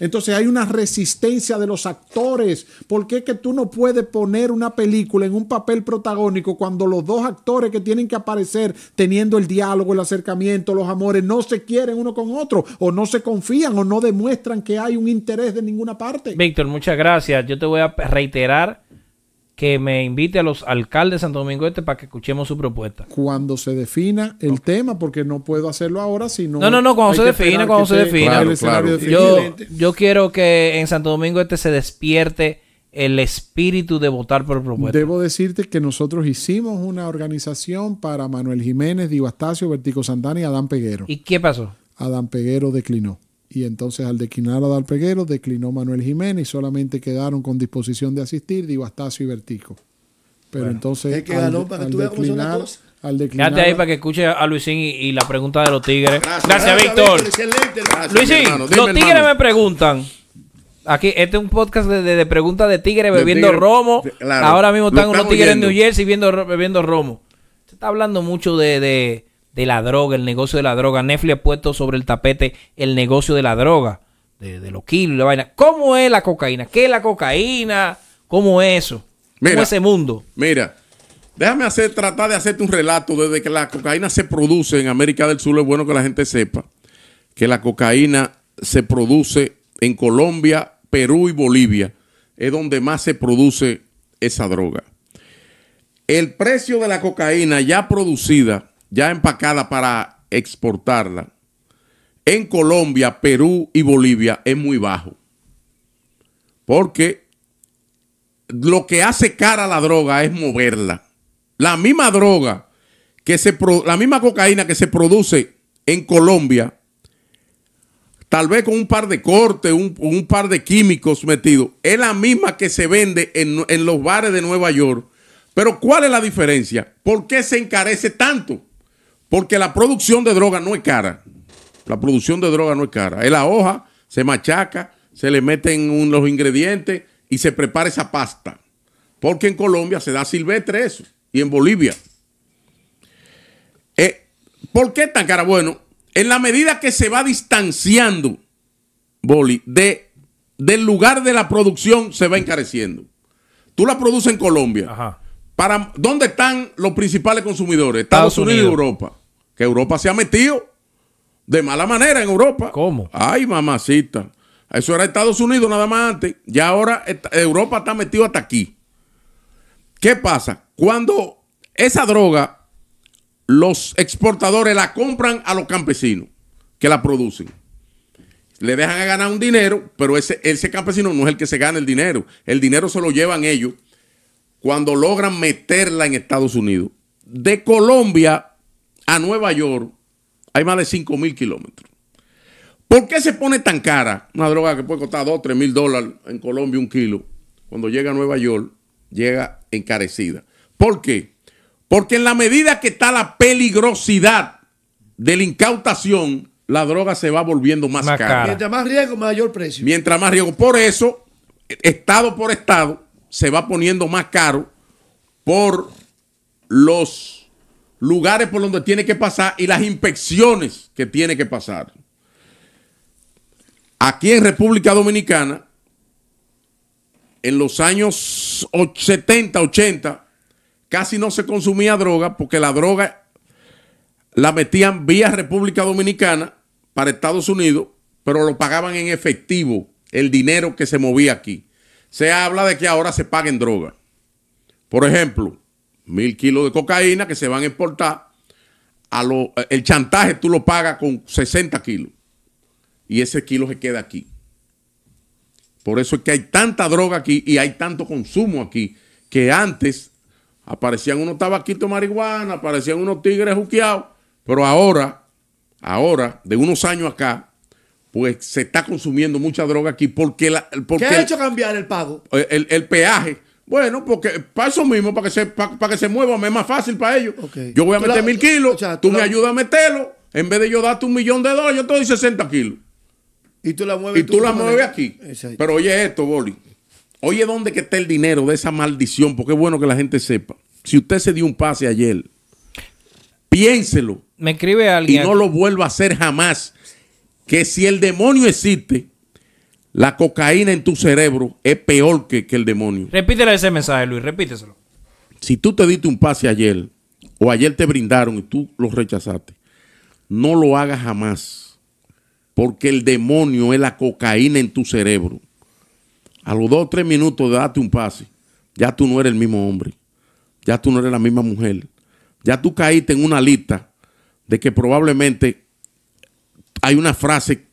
Entonces hay una resistencia de los actores. ¿Por qué es que tú no puedes poner una película en un papel protagónico cuando los dos actores que tienen que aparecer teniendo el diálogo, el acercamiento, los amores, no se quieren uno con otro o no se confían o no demuestran que hay un interés de ninguna parte? Víctor, muchas gracias. Yo te voy a reiterar que me invite a los alcaldes de Santo Domingo Este para que escuchemos su propuesta. Cuando se defina el tema, porque no puedo hacerlo ahora, sino... No, no, no, cuando se defina, cuando se defina. Yo, yo quiero que en Santo Domingo Este se despierte el espíritu de votar por propuesta. Debo decirte que nosotros hicimos una organización para Manuel Jiménez, Divastacio, Vertico Santana y Adán Peguero. ¿Y qué pasó? Adán Peguero declinó y entonces al declinar a Dalpeguero declinó Manuel Jiménez y solamente quedaron con disposición de asistir Dibastacio y Vertico. Pero entonces es que ganó al, para que declinar, Quédate ahí para que escuche a Luisín y, la pregunta de los Tigres. Gracias, Víctor. Luisín, los Tigres me preguntan. Aquí, este es un podcast de, de, preguntas de tigres bebiendo romo. Ahora mismo están unos tigres en New Jersey bebiendo, bebiendo romo. Se está hablando mucho de de la droga, el negocio de la droga. Netflix ha puesto sobre el tapete el negocio de la droga, de, los kilos y la vaina. ¿Cómo es la cocaína? ¿Qué es la cocaína? ¿Cómo es eso? ¿Cómo es ese mundo? Mira, déjame hacer, tratar de hacerte un relato. Desde que la cocaína se produce en América del Sur, es bueno que la gente sepa que la cocaína se produce en Colombia, Perú y Bolivia. Es donde más se produce esa droga. El precio de la cocaína ya producida ya empacada para exportarla, en Colombia, Perú y Bolivia es muy bajo. Porque lo que hace cara a la droga es moverla. La misma droga que se la misma cocaína que se produce en Colombia, tal vez con un par de cortes, un, par de químicos metidos, es la misma que se vende en, en los bares de Nueva York. Pero ¿cuál es la diferencia? ¿Por qué se encarece tanto? Porque la producción de droga no es cara. La producción de droga no es cara. Es la hoja, se machaca, se le meten los ingredientes y se prepara esa pasta. Porque en Colombia se da silvestre eso. Y en Bolivia. Eh, ¿Por qué tan cara? Bueno, en la medida que se va distanciando, Boli, de, del lugar de la producción se va encareciendo. Tú la produces en Colombia. Ajá. Para, ¿Dónde están los principales consumidores? Estados, Unidos. y Europa. Que Europa se ha metido de mala manera en Europa. ¿Cómo? Ay, mamacita. Eso era Estados Unidos nada más antes. Y ahora Europa está metido hasta aquí. ¿Qué pasa? Cuando esa droga los exportadores la compran a los campesinos que la producen. Le dejan a ganar un dinero, pero ese, ese campesino no es el que se gana el dinero. El dinero se lo llevan ellos cuando logran meterla en Estados Unidos. De Colombia a Nueva York hay más de 5.000 mil kilómetros. ¿Por qué se pone tan cara una droga que puede costar 2, 3 mil dólares en Colombia un kilo? Cuando llega a Nueva York, llega encarecida. ¿Por qué? Porque en la medida que está la peligrosidad de la incautación, la droga se va volviendo más, cara. cara. Mientras más riesgo, mayor precio. Mientras más riesgo. Por eso, estado por estado, se va poniendo más caro por los lugares por donde tiene que pasar y las inspecciones que tiene que pasar. Aquí en República Dominicana, en los años 70, 80, casi no se consumía droga porque la droga la metían vía República Dominicana para Estados Unidos, pero lo pagaban en efectivo, el dinero que se movía aquí se habla de que ahora se paguen drogas. Por ejemplo, mil kilos de cocaína que se van a exportar. A eh, el chantaje tú lo pagas con 60 kilos y ese kilo se queda aquí. Por eso es que hay tanta droga aquí y hay tanto consumo aquí que antes aparecían unos tabaquitos marihuana, aparecían unos tigres juqueados, pero ahora, ahora, de unos años acá, pues se está consumiendo mucha droga aquí porque la porque ¿Qué ha hecho cambiar el pago? Eh, el, peaje. Bueno, porque para eso mismo, para que se, para, que se mueva, es más fácil para ellos. Yo voy a meter mil kilos, tú, me ayudas a meterlo, en vez de yo darte un millón de dólares, yo te doy 60 kilos. Y tú la mueves, y tú, mueves aquí. Pero oye esto, Boli. Oye, ¿dónde que está el dinero de esa maldición? Porque es bueno que la gente sepa. Si usted se dio un pase ayer, piénselo. Me escribe alguien. Y no lo vuelva a hacer jamás que si el demonio existe, la cocaína en tu cerebro es peor que, el demonio. Repítele ese mensaje, Luis, repíteselo. Si tú te diste un pase ayer, o ayer te brindaron y tú lo rechazaste, no lo hagas jamás, porque el demonio es la cocaína en tu cerebro. A los dos o tres minutos de darte un pase, ya tú no eres el mismo hombre, ya tú no eres la misma mujer, ya tú caíste en una lista de que probablemente hay una frase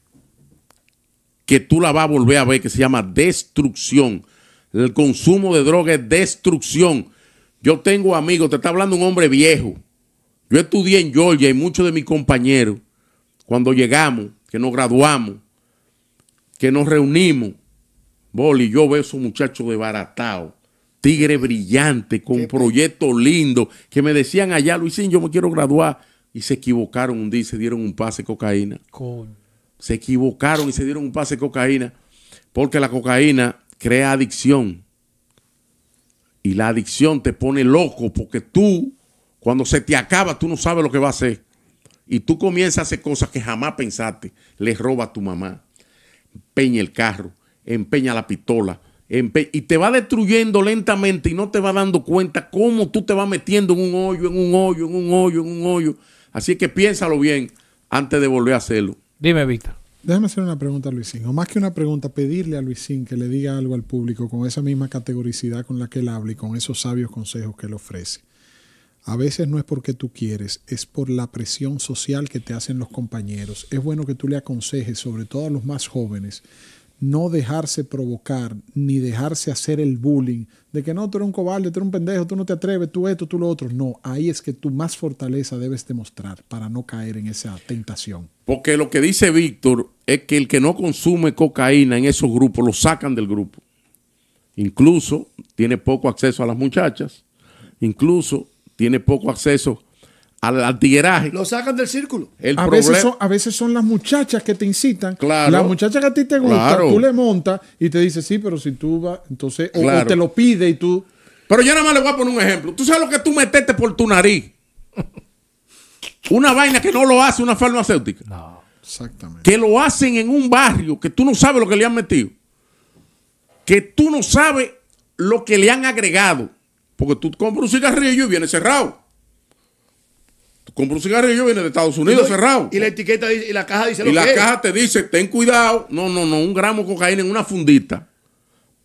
que tú la vas a volver a ver que se llama destrucción. El consumo de drogas es destrucción. Yo tengo amigos, te está hablando un hombre viejo. Yo estudié en Georgia y muchos de mis compañeros, cuando llegamos, que nos graduamos, que nos reunimos, y yo veo a esos muchachos de baratao, tigre brillante, con proyectos lindos, que me decían allá, Luisín, yo me quiero graduar y se equivocaron un día y se dieron un pase de cocaína. Se equivocaron y se dieron un pase de cocaína porque la cocaína crea adicción. Y la adicción te pone loco porque tú, cuando se te acaba, tú no sabes lo que va a hacer. Y tú comienzas a hacer cosas que jamás pensaste. Le roba a tu mamá, empeña el carro, empeña la pistola, y te va destruyendo lentamente y no te va dando cuenta cómo tú te vas metiendo en un hoyo, en un hoyo, en un hoyo, en un hoyo, Así que piénsalo bien antes de volver a hacerlo. Dime, Víctor. Déjame hacer una pregunta a Luisín, o más que una pregunta, pedirle a Luisín que le diga algo al público con esa misma categoricidad con la que él habla y con esos sabios consejos que él ofrece. A veces no es porque tú quieres, es por la presión social que te hacen los compañeros. Es bueno que tú le aconsejes, sobre todo a los más jóvenes, no dejarse provocar ni dejarse hacer el bullying de que no, tú eres un cobarde, tú eres un pendejo, tú no te atreves, tú esto, tú lo otro. No, ahí es que tú más fortaleza debes demostrar para no caer en esa tentación. Porque lo que dice Víctor es que el que no consume cocaína en esos grupos lo sacan del grupo. Incluso tiene poco acceso a las muchachas, incluso tiene poco acceso al tigueraje Lo sacan del círculo. a, veces son, a, veces son, las muchachas que te incitan. Claro. Las muchachas que a ti te gustan, tú le montas y te dices, sí, pero si tú vas, entonces, o, te lo pide y tú. Pero yo nada más le voy a poner un ejemplo. Tú sabes lo que tú metiste por tu nariz. una vaina que no lo hace una farmacéutica. No, exactamente. Que lo hacen en un barrio que tú no sabes lo que le han metido. Que tú no sabes lo que le han agregado. Porque tú compras un cigarrillo y viene cerrado. Compró un cigarrillo viene de Estados Unidos cerrado. Y la etiqueta dice, y la caja dice lo que y la caja te dice, ten cuidado. No, no, no, un gramo de cocaína en una fundita.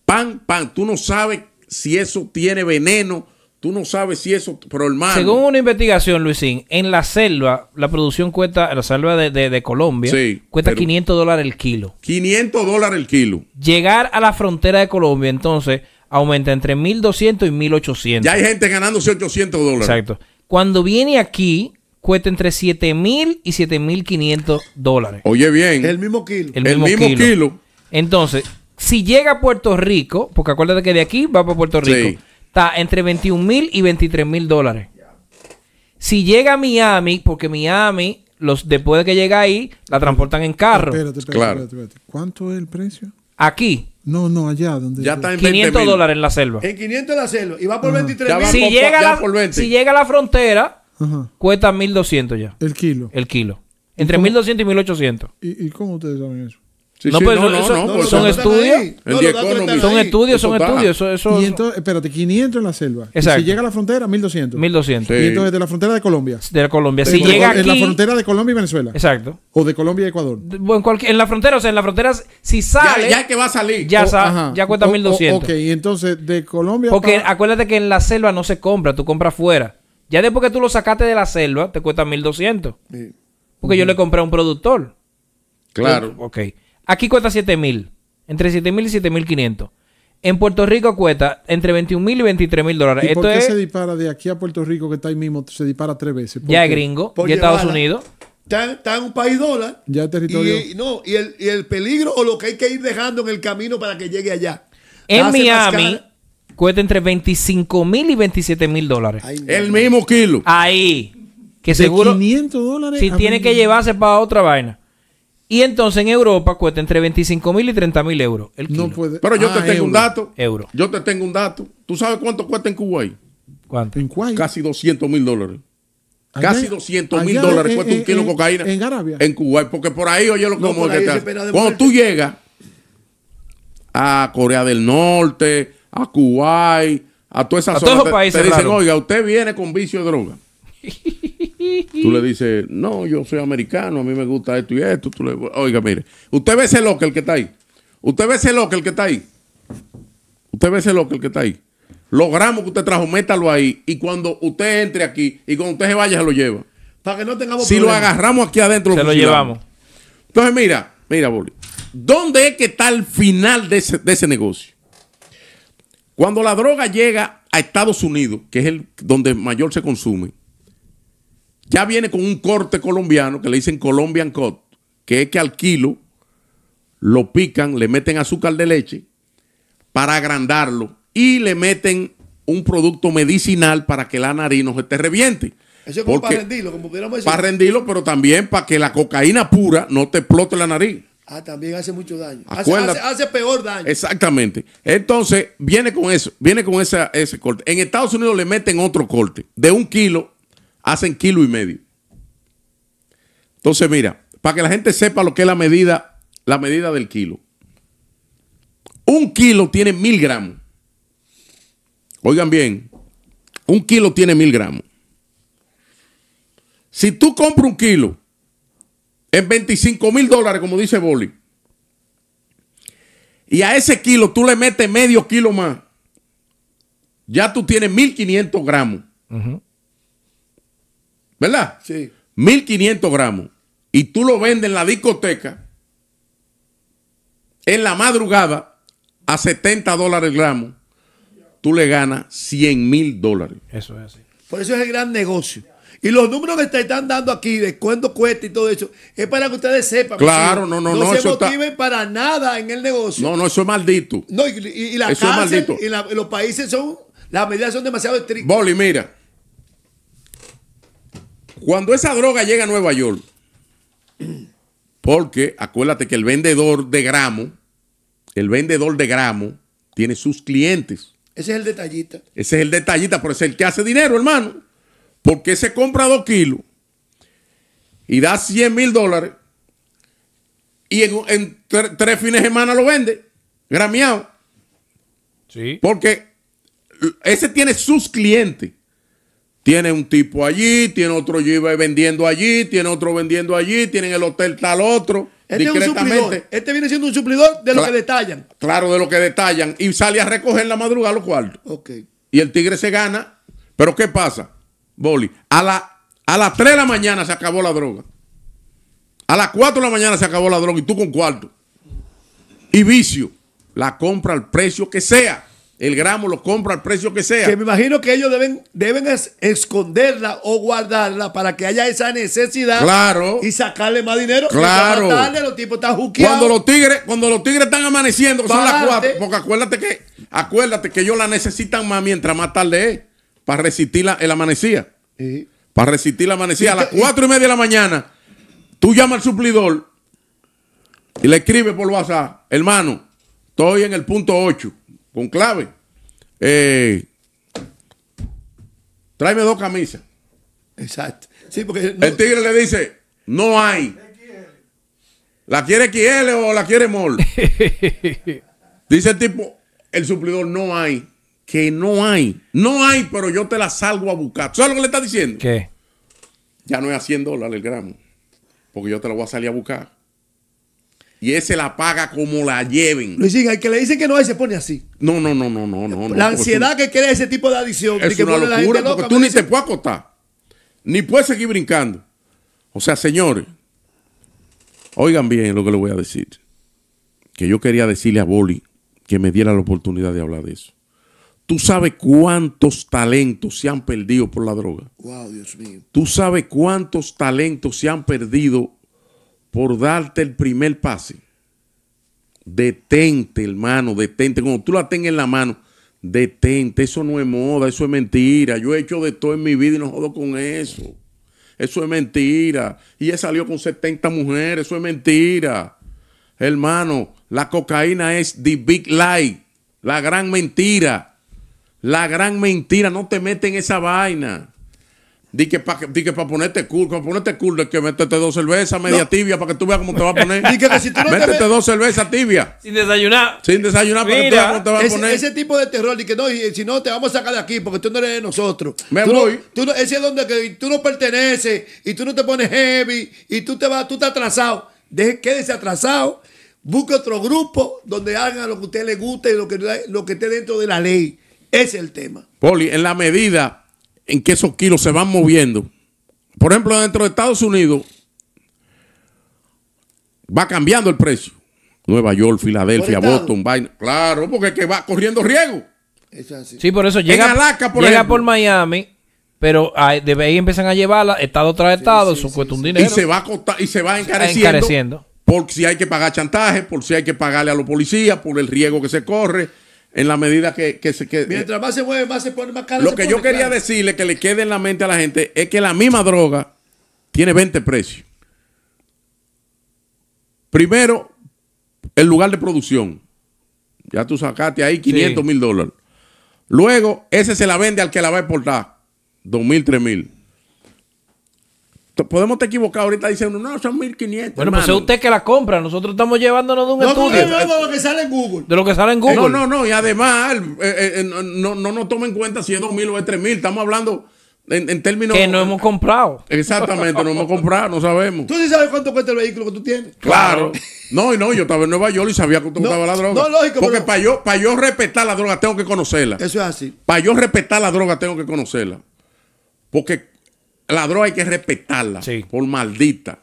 Pan, pan. Tú no sabes si eso tiene veneno. Tú no sabes si eso, pero hermano. Según una investigación, Luisín, en la selva, la producción cuesta, la selva de, Colombia, cuesta 500 dólares el kilo. 500 dólares el kilo. Llegar a la frontera de Colombia, entonces, aumenta entre 1200 y 1800. Ya hay gente ganándose 800 dólares. Exacto. Cuando viene aquí, cuesta entre 7 mil y 7 mil dólares. Oye, bien. El mismo kilo. El mismo, kilo. Entonces, si llega a Puerto Rico, porque acuérdate que de aquí va para Puerto Rico, está entre 21 mil y 23 mil dólares. Si llega a Miami, porque Miami, después de que llega ahí, la transportan en carro. Espérate, espérate, claro. espérate, ¿Cuánto es el precio? Aquí. No, no, allá donde ya está en 500 dólares en la selva. En 500 en la selva y va por 23 mil. Si, llega si llega a la frontera, Cuesta 1200 ya. El kilo. El kilo. Entre 1200 y 1800. ¿Y, ¿Y cómo ustedes saben eso? no, son, estudios. Son estudios, son estudios. Eso, eso, espérate, 500 en la selva. si llega a la frontera, 1200. 1200. Y entonces de la frontera de Colombia. De Colombia. si llega en la frontera de Colombia y Venezuela. Exacto. O de Colombia y Ecuador. en la frontera, o sea, en la frontera, si sale. Ya, que va a salir. Ya, ya cuesta 1200. ok, entonces de Colombia. Porque acuérdate que en la selva no se compra, tú compras fuera. Ya después que tú lo sacaste de la selva, te cuesta 1200. Porque yo le compré a un productor. Claro. Eh, ok. Aquí cuesta 7000. Entre 7000 y 7500. En Puerto Rico cuesta entre 21.000 y 23.000 mil dólares. ¿Y ¿Por qué se dispara de aquí a Puerto Rico, que está ahí mismo, se dispara tres veces? Ya es gringo, ya Estados Unidos. Está, en un país dólar. Ya es territorio. Y, no, y el, peligro o lo que hay que ir dejando en el camino para que llegue allá. En Miami, cuesta entre 25 mil y 27 mil dólares. el mismo kilo. Ahí. Que seguro. 500 dólares. Si tiene que llevarse para otra vaina. Y entonces en Europa cuesta entre 25 mil y 30 mil euros. Pero yo te ah, tengo un dato. Yo te tengo un dato. ¿Tú sabes cuánto cuesta en Kuwait? ¿Cuánto? En Casi 200 mil dólares. Casi 200 mil dólares cuesta un kilo de cocaína. En Arabia. En Kuwait. Porque por ahí, oye, lo como que te... Cuando tú llegas a Corea del Norte, a Kuwait, a todas esas a todos países. Te dicen, oiga, usted viene con vicio de droga. Tú le dices, no, yo soy americano, a mí me gusta esto y esto. oiga, mire, usted ve ese loco el que está ahí. Usted ve ese loco el que está ahí. Usted ve ese loco el que está ahí. Logramos que usted trajo, métalo ahí. Y cuando usted entre aquí y cuando usted se vaya, se lo lleva. Para que no tengamos Si lo agarramos aquí adentro, se lo, llevamos. Entonces, mira, mira, Boli. ¿Dónde es que está el final de ese negocio? Cuando la droga llega a Estados Unidos, que es el donde mayor se consume, ya viene con un corte colombiano que le dicen Colombian Cut, que es que al kilo lo pican, le meten azúcar de leche para agrandarlo y le meten un producto medicinal para que la nariz no se te reviente. Eso es para rendirlo, como pudiéramos decir. Para rendirlo, pero también para que la cocaína pura no te explote la nariz. Ah, también hace mucho daño. Hace, peor daño. Exactamente. Entonces, viene con eso, viene con ese corte. En Estados Unidos le meten otro corte. De un kilo, hacen kilo y medio. Entonces, mira, para que la gente sepa lo que es la medida, la medida del kilo. Un kilo tiene mil gramos. Oigan bien, un kilo tiene mil gramos. Si tú compras un kilo es 25 mil dólares, como dice Boli. Y a ese kilo tú le metes medio kilo más. Ya tú tienes 1500 gramos. ¿Verdad? Sí. 1500 gramos. Y tú lo vendes en la discoteca en la madrugada a 70 dólares el gramo. Tú le ganas 100 mil dólares. Eso es así. Por eso es el gran negocio. Y los números que te están dando aquí de cuánto cuesta y todo eso, es para que ustedes sepan. Claro, no, no, no. No se motiven para nada en el negocio. No, no, eso es maldito. No, y, la Y los países son, las medidas son demasiado estrictas. Boli, mira. Cuando esa droga llega a Nueva York, porque acuérdate que el vendedor de gramo, el vendedor de gramo tiene sus clientes. Ese es el detallita. Ese es el detallita, pero es el que hace dinero, hermano. Porque se compra dos kilos y da 100 mil dólares y en, tres fines de semana lo vende? Grameado Sí. Porque ese tiene sus clientes. Tiene un tipo allí, tiene otro vendiendo allí, tiene otro vendiendo allí, tiene el hotel tal otro. Este, este viene siendo un suplidor de lo que detallan. Claro, de lo que detallan. Y sale a recoger la madrugada los cuartos. ok Y el tigre se gana. Pero ¿qué pasa? Boli. A, la, a las 3 de la mañana se acabó la droga. A las 4 de la mañana se acabó la droga y tú con cuarto. Y vicio. La compra al precio que sea. El gramo lo compra al precio que sea. Que me imagino que ellos deben, deben esconderla o guardarla para que haya esa necesidad. Claro. Y sacarle más dinero. Claro. los Cuando los tigres, cuando los tigres están amaneciendo, son las Porque acuérdate que, acuérdate que ellos la necesitan más mientras más tarde es para resistir el amanecía. Para resistir el amanecía. a las cuatro y media de la mañana, tú llamas al suplidor y le escribes por WhatsApp, hermano, estoy en el punto 8, con clave. Eh, tráeme dos camisas. Exacto. Sí, porque El tigre le dice, no hay. ¿La quiere XL o la quiere MOL? Dice el tipo, el suplidor, no hay que no hay. No hay, pero yo te la salgo a buscar. ¿Sabes lo que le está diciendo? ¿Qué? Ya no es a 100 dólares el gramo, porque yo te la voy a salir a buscar. Y ese la paga como la lleven. Luisín, al que le dicen que no hay, se pone así. No, no, no, no, no, no. La ansiedad que crea ese tipo de adicción. Es que una locura, porque tú ni te puedes acostar. Ni puedes seguir brincando. O sea, señores, oigan bien lo que le voy a decir. Que yo quería decirle a Boli que me diera la oportunidad de hablar de eso. Tú sabes cuántos talentos se han perdido por la droga. Wow, Dios mío. Tú sabes cuántos talentos se han perdido por darte el primer pase. Detente, hermano, detente. Cuando tú la tengas en la mano, detente. Eso no es moda, eso es mentira. Yo he hecho de todo en mi vida y no jodo con eso. Eso es mentira. Y he salió con 70 mujeres, eso es mentira. Hermano, la cocaína es the big lie, la gran mentira. La gran mentira, no te meten esa vaina. Di que para ponerte cool, para ponerte cool, de que métete dos cervezas media tibia para que tú veas cómo te va a poner. que si tú no métete dos cervezas tibia. Sin desayunar. Sin desayunar para que tú veas cómo te va a poner. Ese tipo de terror, di que no, y, eh, si no, te vamos a sacar de aquí porque tú no eres de nosotros. Me voy. tú no, ese es donde que tú no perteneces y tú no te pones heavy y tú te vas, tú estás atrasado. quédese atrasado. Busque otro grupo donde hagan lo que a usted le guste y lo que, lo que esté dentro de la ley. Es el tema. Poli, en la medida en que esos kilos se van moviendo, por ejemplo, dentro de Estados Unidos, va cambiando el precio. Nueva York, Filadelfia, Boston, va. Claro, porque es que va corriendo riesgo. Es Sí, por eso llega, en Alaska, por, llega por Miami, pero de ahí empiezan a llevarla estado tras estado, su cuesta un dinero. Y se va, y se va encareciendo, encareciendo. Por si hay que pagar chantaje, por si hay que pagarle a los policías, por el riesgo que se corre en la medida que, se quede Mientras más se mueve, más se pone más caro Lo que yo quería decirle que le quede en la mente a la gente es que la misma droga tiene 20 precios. Primero, el lugar de producción. Ya tú sacaste ahí 500 mil dólares. Luego, ese se la vende al que la va a exportar. 2 mil, 3 mil. Podemos estar equivocados ahorita diciendo, no, son 1500. Bueno, pero pues es usted que la compra. Nosotros estamos llevándonos de un estudio. No, no, de lo que sale en Google. De lo que sale en Google. No, no, no. Y además, eh, eh, eh, no, no nos tomen en cuenta si es 2000 o es 3000. Estamos hablando en, términos. Que no hemos comprado. Exactamente, no hemos comprado, no sabemos. ¿Tú sí sabes cuánto cuesta el vehículo que tú tienes? Claro. no, y no, yo estaba en Nueva York y sabía cuánto costaba la droga. No, lógico, Porque para, yo, para yo respetar la droga tengo que conocerla. Eso es así. Para yo respetar la droga tengo que conocerla. Porque la droga hay que respetarla sí. por maldita.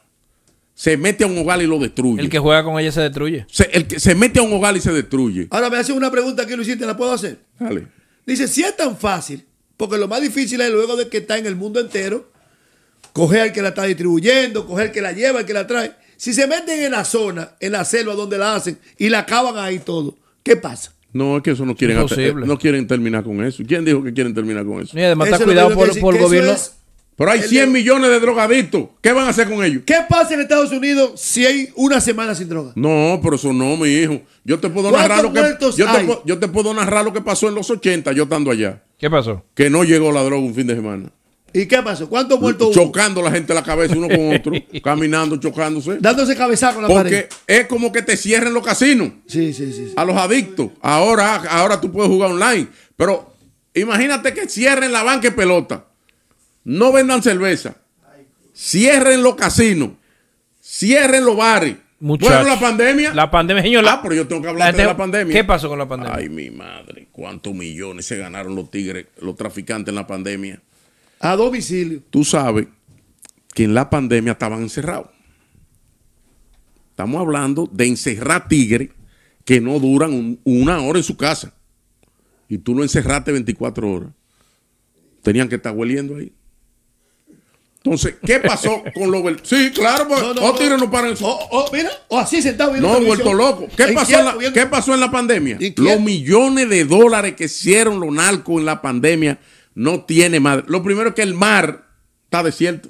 Se mete a un hogar y lo destruye. El que juega con ella se destruye. Se, el que se mete a un hogar y se destruye. Ahora me hacen una pregunta aquí, Luisito, ¿la puedo hacer? Dale. Dice, si es tan fácil, porque lo más difícil es luego de que está en el mundo entero, coger al que la está distribuyendo, coger al que la lleva, al que la trae. Si se meten en la zona, en la selva donde la hacen y la acaban ahí todo, ¿qué pasa? No, es que eso no quieren, eh, no quieren terminar con eso. ¿Quién dijo que quieren terminar con eso? además cuidado por, el gobierno. Pero hay 100 millones de drogadictos. ¿Qué van a hacer con ellos? ¿Qué pasa en Estados Unidos si hay una semana sin droga? No, pero eso no, mi hijo. Yo te puedo narrar lo que yo te, puedo narrar lo que pasó en los 80 yo estando allá. ¿Qué pasó? Que no llegó la droga un fin de semana. ¿Y qué pasó? ¿Cuántos muertos Chocando la gente la cabeza uno con otro, caminando, chocándose. Dándose cabeza con la pared. Porque es como que te cierren los casinos. Sí, sí, sí, A los adictos. Ahora, ahora tú puedes jugar online. Pero imagínate que cierren la banca y pelota no vendan cerveza, cierren los casinos, cierren los bares. Muchachos. la pandemia. La pandemia, señor. Ah, pero yo tengo que hablar de la pandemia. ¿Qué pasó con la pandemia? Ay, mi madre, cuántos millones se ganaron los tigres, los traficantes en la pandemia. A domicilio. Tú sabes que en la pandemia estaban encerrados. Estamos hablando de encerrar tigres que no duran una hora en su casa. Y tú lo encerraste 24 horas. Tenían que estar hueliendo ahí. Entonces, ¿qué pasó con los Sí, claro, pues, no, no, o oh, no O, oh, oh, mira, o así sentado viendo No, vuelto loco. ¿Qué pasó, en la, ¿Qué pasó en la pandemia? Los millones de dólares que hicieron los narcos en la pandemia no tiene madre. Lo primero es que el mar está desierto.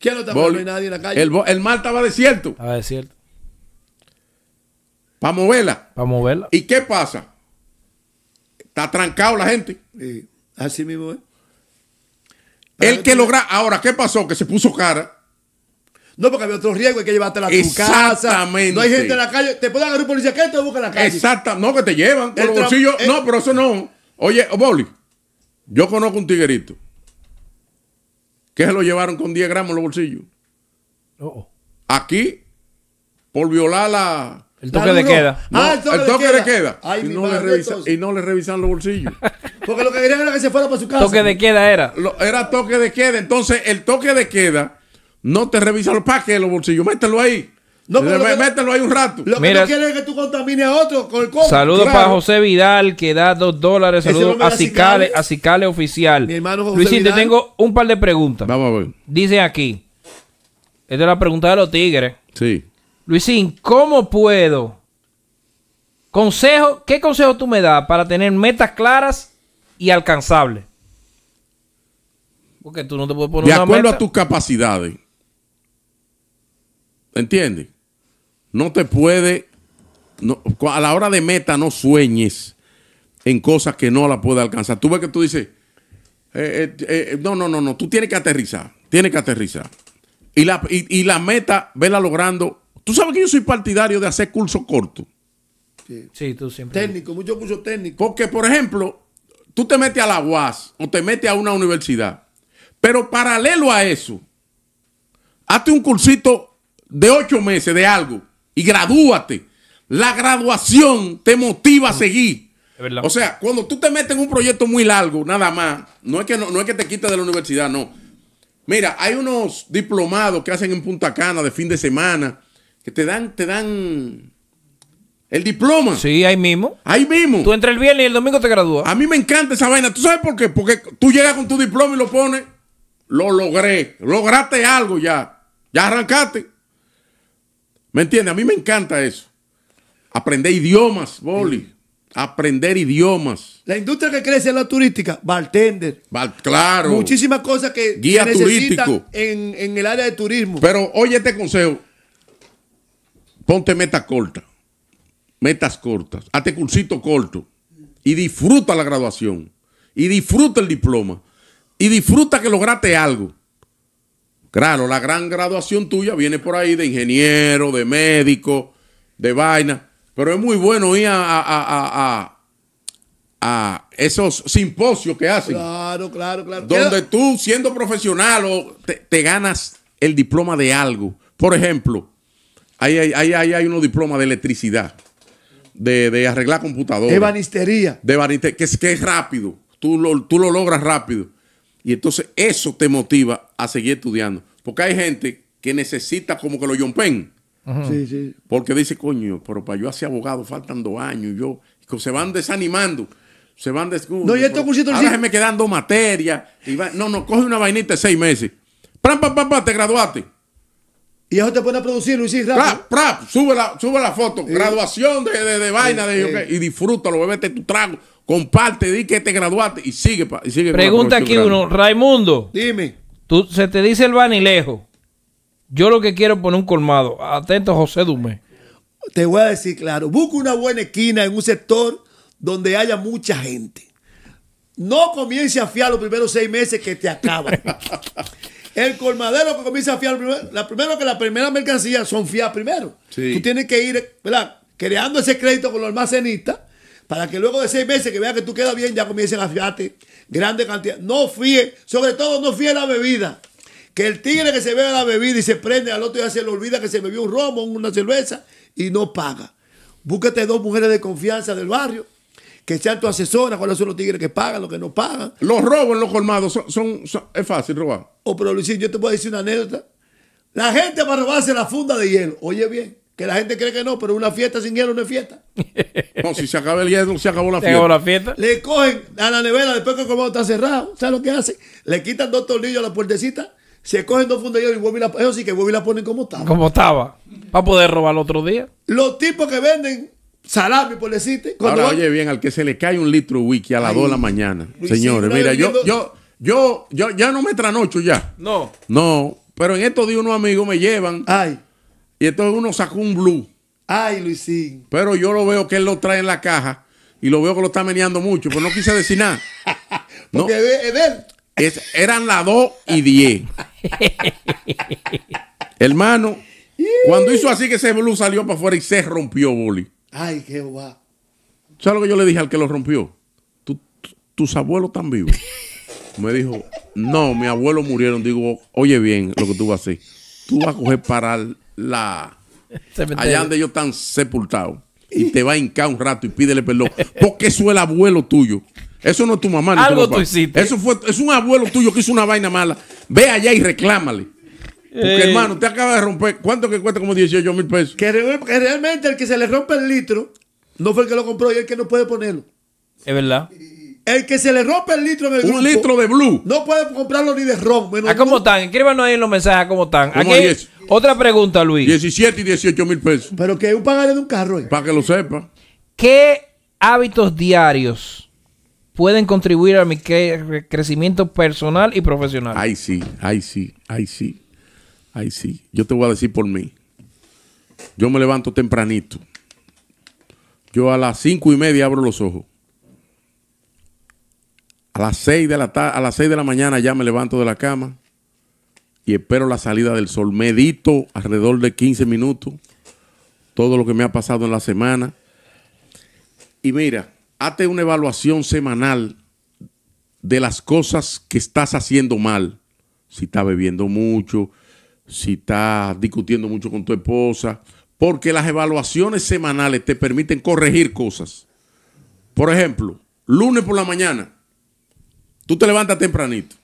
¿Quién no está No nadie en la calle. El, mar estaba desierto. Estaba desierto. Para moverla. Para moverla. ¿Y qué pasa? Está trancado la gente. Así mismo es. El que logra. Ahora, ¿qué pasó? Que se puso cara. No, porque había otro riesgo, hay que llevarte a tu casa. Exactamente. No hay gente en la calle. Te pueden agarrar un policía que te busca en la calle. Exacto. No, que te llevan Con los bolsillos. No, pero eso no. Oye, Boli, yo conozco un tiguerito que se lo llevaron con 10 gramos en los bolsillos. Oh, oh. Aquí, por violar la, el toque de queda. ah, el toque, de queda. y, no le revisan los bolsillos. Porque lo que querían era que se fuera para su casa. Toque de queda era. era toque de queda. Entonces, el toque de queda no te revisa los de los bolsillos. Mételo ahí. Eh, mételo ahí un rato. Lo que no quiere es que tú contamines a otro con el Saludos para José Vidal, que da dos dólares. Saludos a Cicale, a Cicale Oficial. Mi hermano José te tengo un par de preguntas. Vamos a ver. Dice aquí. Esta es la pregunta de los tigres. Sí. Luisín, ¿cómo puedo? Consejo, ¿qué consejo tú me das para tener metas claras y alcanzables? Porque tú no te puedes poner De acuerdo a tus capacidades. ¿Entiendes? No te puedes... a la hora de meta, no sueñes en cosas que no la puedes alcanzar. Tú ves que tú dices. Eh, eh, eh, no, no, no, no. Tú tienes que aterrizar. Tienes que aterrizar. Y la, y la meta, vela logrando Tú sabes que yo soy partidario de hacer cursos cortos. Sí. tú siempre. Técnico, mucho mucho técnico. Porque, por ejemplo, tú te metes a la UAS o te metes a una universidad. Pero paralelo a eso, hazte un cursito de ocho meses de algo y gradúate. La graduación te motiva a mm. seguir. O sea, cuando tú te metes en un proyecto muy largo, nada más, no es que, no es que te quites de la universidad, no. Mira, hay unos diplomados que hacen en Punta Cana de fin de semana que te dan, te dan el diploma. Sí, ahí mismo. Ahí mismo. Tú entre el viernes y el domingo te gradúas. A mí me encanta esa vaina. ¿Tú sabes por qué? Porque tú llegas con tu diploma y lo pones. Lo logré. Lograste algo ya. Ya arrancaste. ¿Me entiendes? A mí me encanta eso. Aprender idiomas, Boli. Mm. Aprender idiomas. La industria que crece es la turística. Bartender. claro. Muchísimas cosas que Guía turístico necesitan en, en el área de turismo. Pero oye este consejo. Ponte metas cortas. metas cortas, hazte cursito corto y disfruta la graduación y disfruta el diploma y disfruta que lograste algo. Claro, la gran graduación tuya viene por ahí de ingeniero, de médico, de vaina, pero es muy bueno ir a, esos simposios que hacen. Claro, claro, claro. Donde tú, siendo profesional, te ganas el diploma de algo. Por ejemplo, Ahí, hay unos diplomas de electricidad, de, arreglar computadoras. De banistería. De banistería, que es, que es rápido. Tú lo, tú lo logras rápido. Y entonces eso te motiva a seguir estudiando. Porque hay gente que necesita como que lo yompen. sí, sí. Porque dice, coño, pero para yo hacer abogado faltan dos años. Yo, se van desanimando. Se van descubriendo. No, y me quedan dos materias. no, no, coge una vainita de seis meses. ¡Pam, pam, pam, pam! Te graduaste. Y eso te pone a producir, Luis, rápido. Prap, sube la, foto. Graduación de, vaina. de, Y disfrútalo, bebete tu trago. Comparte, di que te graduaste y sigue. Pregunta aquí uno. Raimundo. Dime. Tú, se te dice el lejos Yo lo que quiero es poner un colmado. Atento, José Dumé. Te voy a decir claro. Busca una buena esquina en un sector donde haya mucha gente. No comience a fiar los primeros seis meses que te acaban. El colmadero que comienza a fiar primero, la primero que la primera mercancía son fiar primero. Tú tienes que ir, ¿verdad? Creando ese crédito con los almacenistas para que luego de seis meses que vea que tú quedas bien, ya comiencen a fiarte grandes cantidades. No fíe, sobre todo no fíe la bebida. Que el tigre que se bebe la bebida y se prende al otro ya se le olvida que se bebió un romo, una cerveza y no paga. Búscate dos mujeres de confianza del barrio que sean tu asesora, cuáles son los tigres que pagan, los que no pagan. Los robos en los colmados son, es fácil robar. Oh, pero Luis, yo te voy a decir una anécdota. La gente va a robarse la funda de hielo. Oye bien, que la gente cree que no, pero una fiesta sin hielo no es fiesta. no, si se acaba el hielo, se acabó la fiesta. la fiesta. Le cogen a la nevera después que el colmado está cerrado. ¿Sabes lo que hacen? Le quitan dos tornillos a la puertecita se cogen dos fundas y hielo y que vuelven y la ponen como estaba. Como estaba. Para poder robar el otro día. Los tipos que venden salami, por decirte. Ahora oye bien, al que se le cae un litro de whisky a las 2 de la mañana. Señores, mira, yo, yo, yo, yo, ya no me tranocho ya. No. No, pero en estos días unos amigos me llevan. Ay. Y entonces uno sacó un blue. Ay, Luisín. Pero yo lo veo que él lo trae en la caja y lo veo que lo está meneando mucho, pero no quise decir nada. no. Es él. eran las 2 y 10. Hermano, cuando hizo así que ese blue salió para afuera y se rompió, Boli. Ay, Jehová. ¿Sabes lo que yo le dije al que lo rompió? tus abuelos están vivos. Me dijo, no, mis abuelos murieron. Digo, oye bien lo que tú vas a hacer. Tú vas a coger para la... Allá donde ellos están sepultados. Y te va a hincar un rato y pídele perdón. Porque eso es el abuelo tuyo. Eso no es tu mamá. Algo Eso, fue, es un abuelo tuyo que hizo una vaina mala. Ve allá y reclámale. Porque, eh, hermano, usted acaba de romper. ¿Cuánto que cuesta como 18 mil pesos? Que, realmente el que se le rompe el litro no fue el que lo compró y el que no puede ponerlo. Es verdad. El que se le rompe el litro de Un litro de blue. No puede comprarlo ni de ron. ¿A ah, cómo están? Escríbanos ahí en los mensajes a cómo están. Aquí otra pregunta, Luis. 17 y 18 mil pesos. Pero que es un pagaré de un carro. Eh. Para que lo sepa. ¿Qué hábitos diarios pueden contribuir a mi crecimiento personal y profesional? ahí sí, ahí sí, ahí sí. Ay, sí. Yo te voy a decir por mí. Yo me levanto tempranito. Yo a las cinco y media abro los ojos. A las seis de la a las de la mañana ya me levanto de la cama y espero la salida del sol. Medito alrededor de 15 minutos todo lo que me ha pasado en la semana. Y mira, hazte una evaluación semanal de las cosas que estás haciendo mal. Si estás bebiendo mucho, si estás discutiendo mucho con tu esposa, porque las evaluaciones semanales te permiten corregir cosas. Por ejemplo, lunes por la mañana, tú te levantas tempranito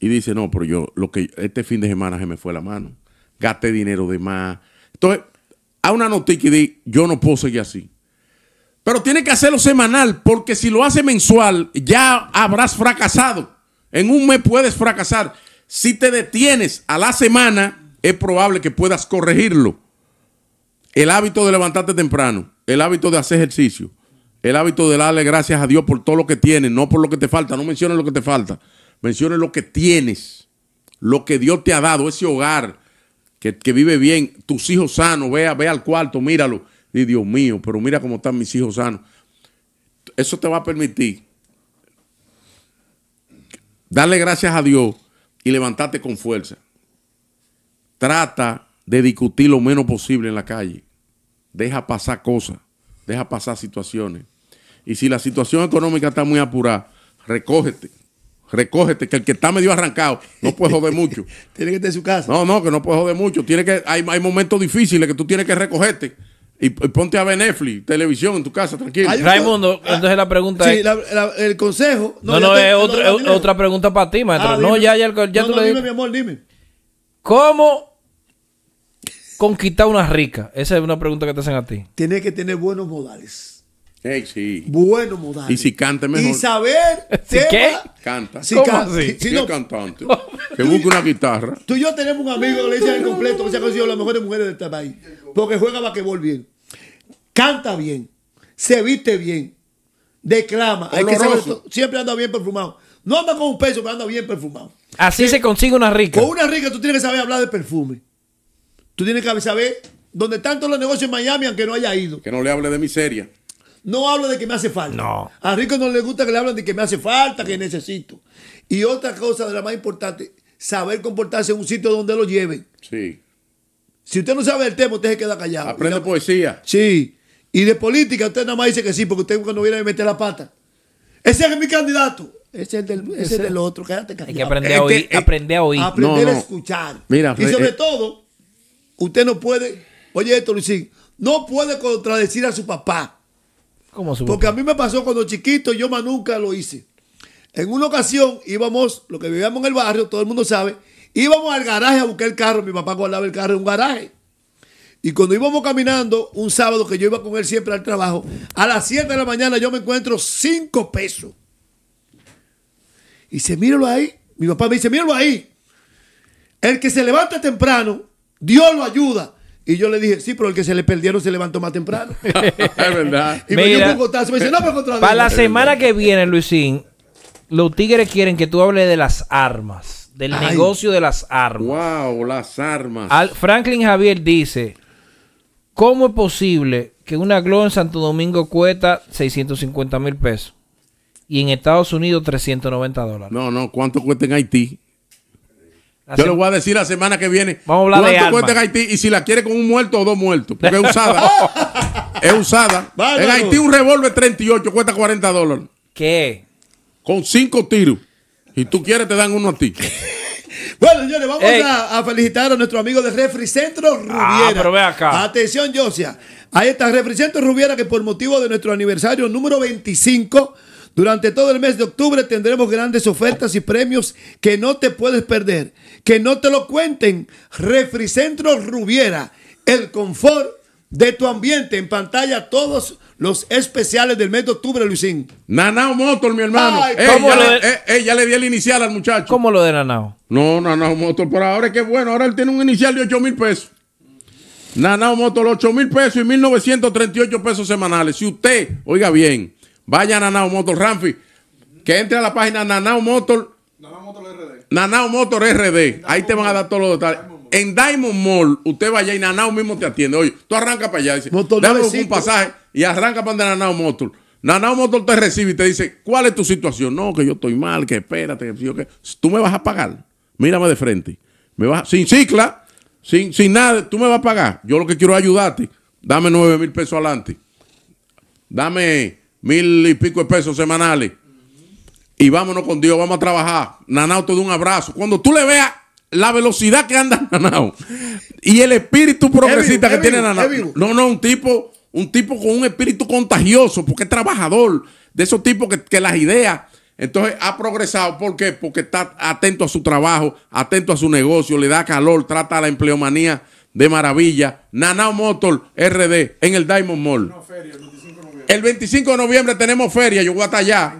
y dices, no, pero yo, lo que este fin de semana se me fue la mano, Gaste dinero de más. Entonces, a una noticia y di, yo no puedo seguir así. Pero tiene que hacerlo semanal, porque si lo hace mensual, ya habrás fracasado. En un mes puedes fracasar. Si te detienes a la semana, es probable que puedas corregirlo. El hábito de levantarte temprano, el hábito de hacer ejercicio, el hábito de darle gracias a Dios por todo lo que tienes, no por lo que te falta. No menciones lo que te falta, menciones lo que tienes, lo que Dios te ha dado, ese hogar que, vive bien, tus hijos sanos, ve al cuarto, míralo. Y Dios mío, pero mira cómo están mis hijos sanos. Eso te va a permitir darle gracias a Dios y levantate con fuerza. Trata de discutir lo menos posible en la calle. Deja pasar cosas, deja pasar situaciones. Y si la situación económica está muy apurada, recógete. Recógete, que el que está medio arrancado no puede joder mucho. tiene que estar en su casa. No, no, que no puede joder mucho. Tiene que, hay, hay momentos difíciles que tú tienes que recogerte y, ponte a ver Netflix, televisión en tu casa, tranquilo. Raimundo, entonces la pregunta es. el consejo. No, no, es otra, otra pregunta para ti, maestro. Ah, no, ya, ya, ya tú no, le dime, mi amor, dime. ¿Cómo conquistar una rica? Esa es una pregunta que te hacen a ti. Tienes que tener buenos modales. Bueno, modales. Y si canta mejor. Y saber. qué? Canta. Si no. cantante. que busque una guitarra. Tú y yo tenemos un amigo que le dice al completo que se ha conseguido las mejores mujeres de este país. Porque juega basquetbol bien. Canta bien. Se viste bien. Declama. siempre anda bien perfumado. No anda con un peso, pero anda bien perfumado. Así se consigue una rica. Con una rica tú tienes que saber hablar de perfume. Tú tienes que saber dónde están todos los negocios en Miami, aunque no haya ido. Que no le hable de miseria. No habla de que me hace falta. No. A Rico no le gusta que le hablen de que me hace falta, que necesito. Y otra cosa de la más importante, saber comportarse en un sitio donde lo lleven. Sí. Si usted no sabe el tema, usted se queda callado. Aprende poesía. Sí. Y de política, usted nada más dice que sí, porque usted no viene a meter la pata. Ese es mi candidato. Ese es el, del otro. Quédate que este a oír. aprender a escuchar. Mira, y sobre eh, eh. todo, usted no puede. Oye, esto, Luisín. No puede contradecir a su papá. Porque a mí me pasó cuando chiquito, yo más nunca lo hice. En una ocasión íbamos, lo que vivíamos en el barrio, todo el mundo sabe, íbamos al garaje a buscar el carro. Mi papá guardaba el carro en un garaje. Y cuando íbamos caminando, un sábado que yo iba con él siempre al trabajo, a las 7 de la mañana yo me encuentro 5 pesos. Y dice, míralo ahí. Mi papá me dice, míralo ahí. El que se levanta temprano, Dios lo ayuda. Y yo le dije, sí, pero el que se le perdieron se levantó más temprano. es verdad. Y me dio un Me no, Para la semana que viene, Luisín, los tigres quieren que tú hables de las armas. Del negocio de las armas. Wow, las armas. Franklin Javier dice, ¿cómo es posible que una Glow en Santo Domingo cuesta 650 mil pesos? Y en Estados Unidos 390 dólares. No, no, ¿cuánto cuesta en Haití? Yo le voy a decir la semana que viene Vamos a hablar de cuesta en Haití y si la quiere con un muerto o dos muertos. Porque es usada. es usada. en Haití un revólver 38 cuesta 40 dólares. ¿Qué? Con cinco tiros. y tú quieres, te dan uno a ti. Bueno, señores, vamos a, felicitar a nuestro amigo de Refri Centro ah, Rubiera. Atención, Josia. Ahí está Refri Centro Rubiera que por motivo de nuestro aniversario número 25 durante todo el mes de octubre tendremos grandes ofertas y premios que no te puedes perder. Que no te lo cuenten. Refricentro Rubiera, el confort de tu ambiente. En pantalla todos los especiales del mes de octubre, Luisín. Nanao Motor, mi hermano. Ella le, dio di el inicial al muchacho. ¿Cómo lo de Nanao? No, Nanao Motor, por ahora es que bueno, ahora él tiene un inicial de 8 mil pesos. Nanao Motor, 8 mil pesos y 1.938 pesos semanales. Si usted, oiga bien, Vaya a Nanao Motor Ramfi. Que entre a la página Nanao Motor. Nanao Motor RD. Nanao Motor RD. Ahí te van a dar todos los detalles. En Diamond Mall, usted vaya y Nanao mismo te atiende. Oye, tú arranca para allá. dame un pasaje y arranca para donde Nanao Motor. Nanao Motor te recibe y te dice, ¿cuál es tu situación? No, que yo estoy mal, que espérate. Que que... Tú me vas a pagar. Mírame de frente. Me vas, sin cicla, sin, sin nada. Tú me vas a pagar. Yo lo que quiero es ayudarte. Dame nueve mil pesos adelante. Dame mil y pico de pesos semanales. Y vámonos con Dios, vamos a trabajar. Nanao te da un abrazo. Cuando tú le veas la velocidad que anda Nanao y el espíritu progresista que tiene Nanao. No, no, un tipo, un tipo con un espíritu contagioso, porque es trabajador, de esos tipos que, las ideas. Entonces ha progresado. ¿Por qué? Porque está atento a su trabajo, atento a su negocio, le da calor, trata la empleomanía de maravilla. Nanao Motor RD en el Diamond Mall. El 25 de noviembre tenemos feria, yo voy hasta allá.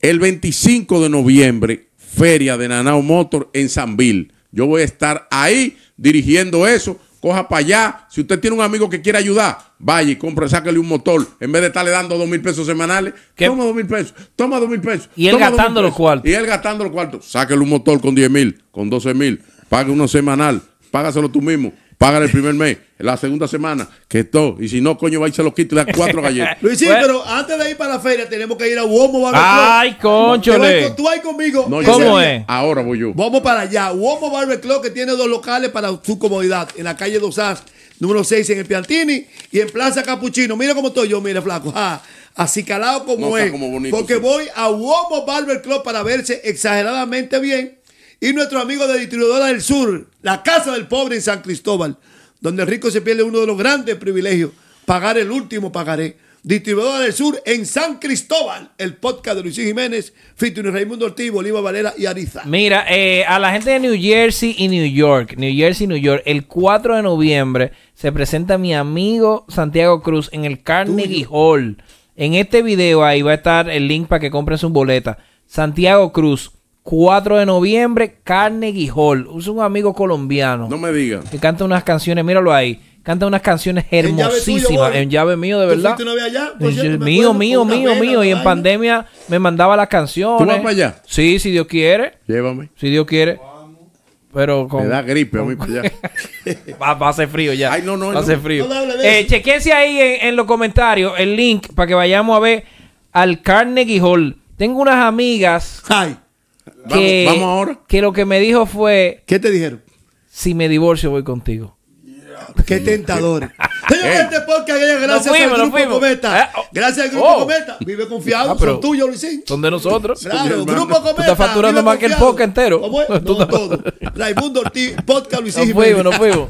El 25 de noviembre, feria de Nanao Motor en Sanville. Yo voy a estar ahí dirigiendo eso. Coja para allá. Si usted tiene un amigo que quiere ayudar, vaya y compre, sáquele un motor. En vez de estarle dando dos mil pesos semanales, ¿Qué? toma dos mil pesos, toma dos mil pesos. Y él gastando los cuartos. Y él gastando los cuartos. Sáquele un motor con diez mil, con doce mil. Pague uno semanal. Págaselo tú mismo. Pagan el primer mes, la segunda semana, que todo. Y si no, coño, va a se lo quito y da cuatro galletas. Luisín, pero antes de ir para la feria, tenemos que ir a Barber Club. Ay, conchole. Tú ahí conmigo. ¿Cómo es? Ahora voy yo. Vamos para allá. Barber Club, que tiene dos locales para su comodidad. En la calle Dosas, número 6, en el Piantini. Y en Plaza Capuchino. Mira cómo estoy yo, mira, flaco. así calado como es. porque voy a Uomo Barber Club para verse exageradamente bien y nuestro amigo de Distribuidora del Sur, la Casa del Pobre en San Cristóbal, donde el rico se pierde uno de los grandes privilegios, pagar el último pagaré. Distribuidora del Sur en San Cristóbal, el podcast de Luis Jiménez, Fitur y Raimundo Ortiz, Bolívar Valera y Ariza. Mira, eh, a la gente de New Jersey y New York, New Jersey y New York, el 4 de noviembre se presenta mi amigo Santiago Cruz en el Carnegie Hall. En este video ahí va a estar el link para que compren su boleta. Santiago Cruz, 4 de noviembre, Carnegie Hall. Es un amigo colombiano. No me diga. Que canta unas canciones, míralo ahí. Canta unas canciones hermosísimas. En llave, mío, de verdad. allá? mío, mío, mío, mío. Y en pandemia me mandaba las canciones. ¿Tú vas para allá? Sí, si Dios quiere. Llévame. Si Dios quiere. Pero con, Me da gripe a mí para allá. va, a hacer frío ya. Ay, no, no. Va a hacer frío. Eh, ahí en, los comentarios el link para que vayamos a ver al Carnegie Hall. Tengo unas amigas. Ay que, vamos, ahora. Que lo que me dijo fue. ¿Qué te dijeron? Si me divorcio, voy contigo. Qué tentador. Señor, este podcast eh, oh. gracias al Grupo Cometa. Oh. Gracias al Grupo Cometa. Vive confiado. Ah, son tuyos, Luisín. Son de nosotros. Claro, Grupo Cometa. Está facturando más que el podcast entero. ¿Cómo todo. Raimundo Ortiz, podcast Luisín. Nos fuimos, fuimos.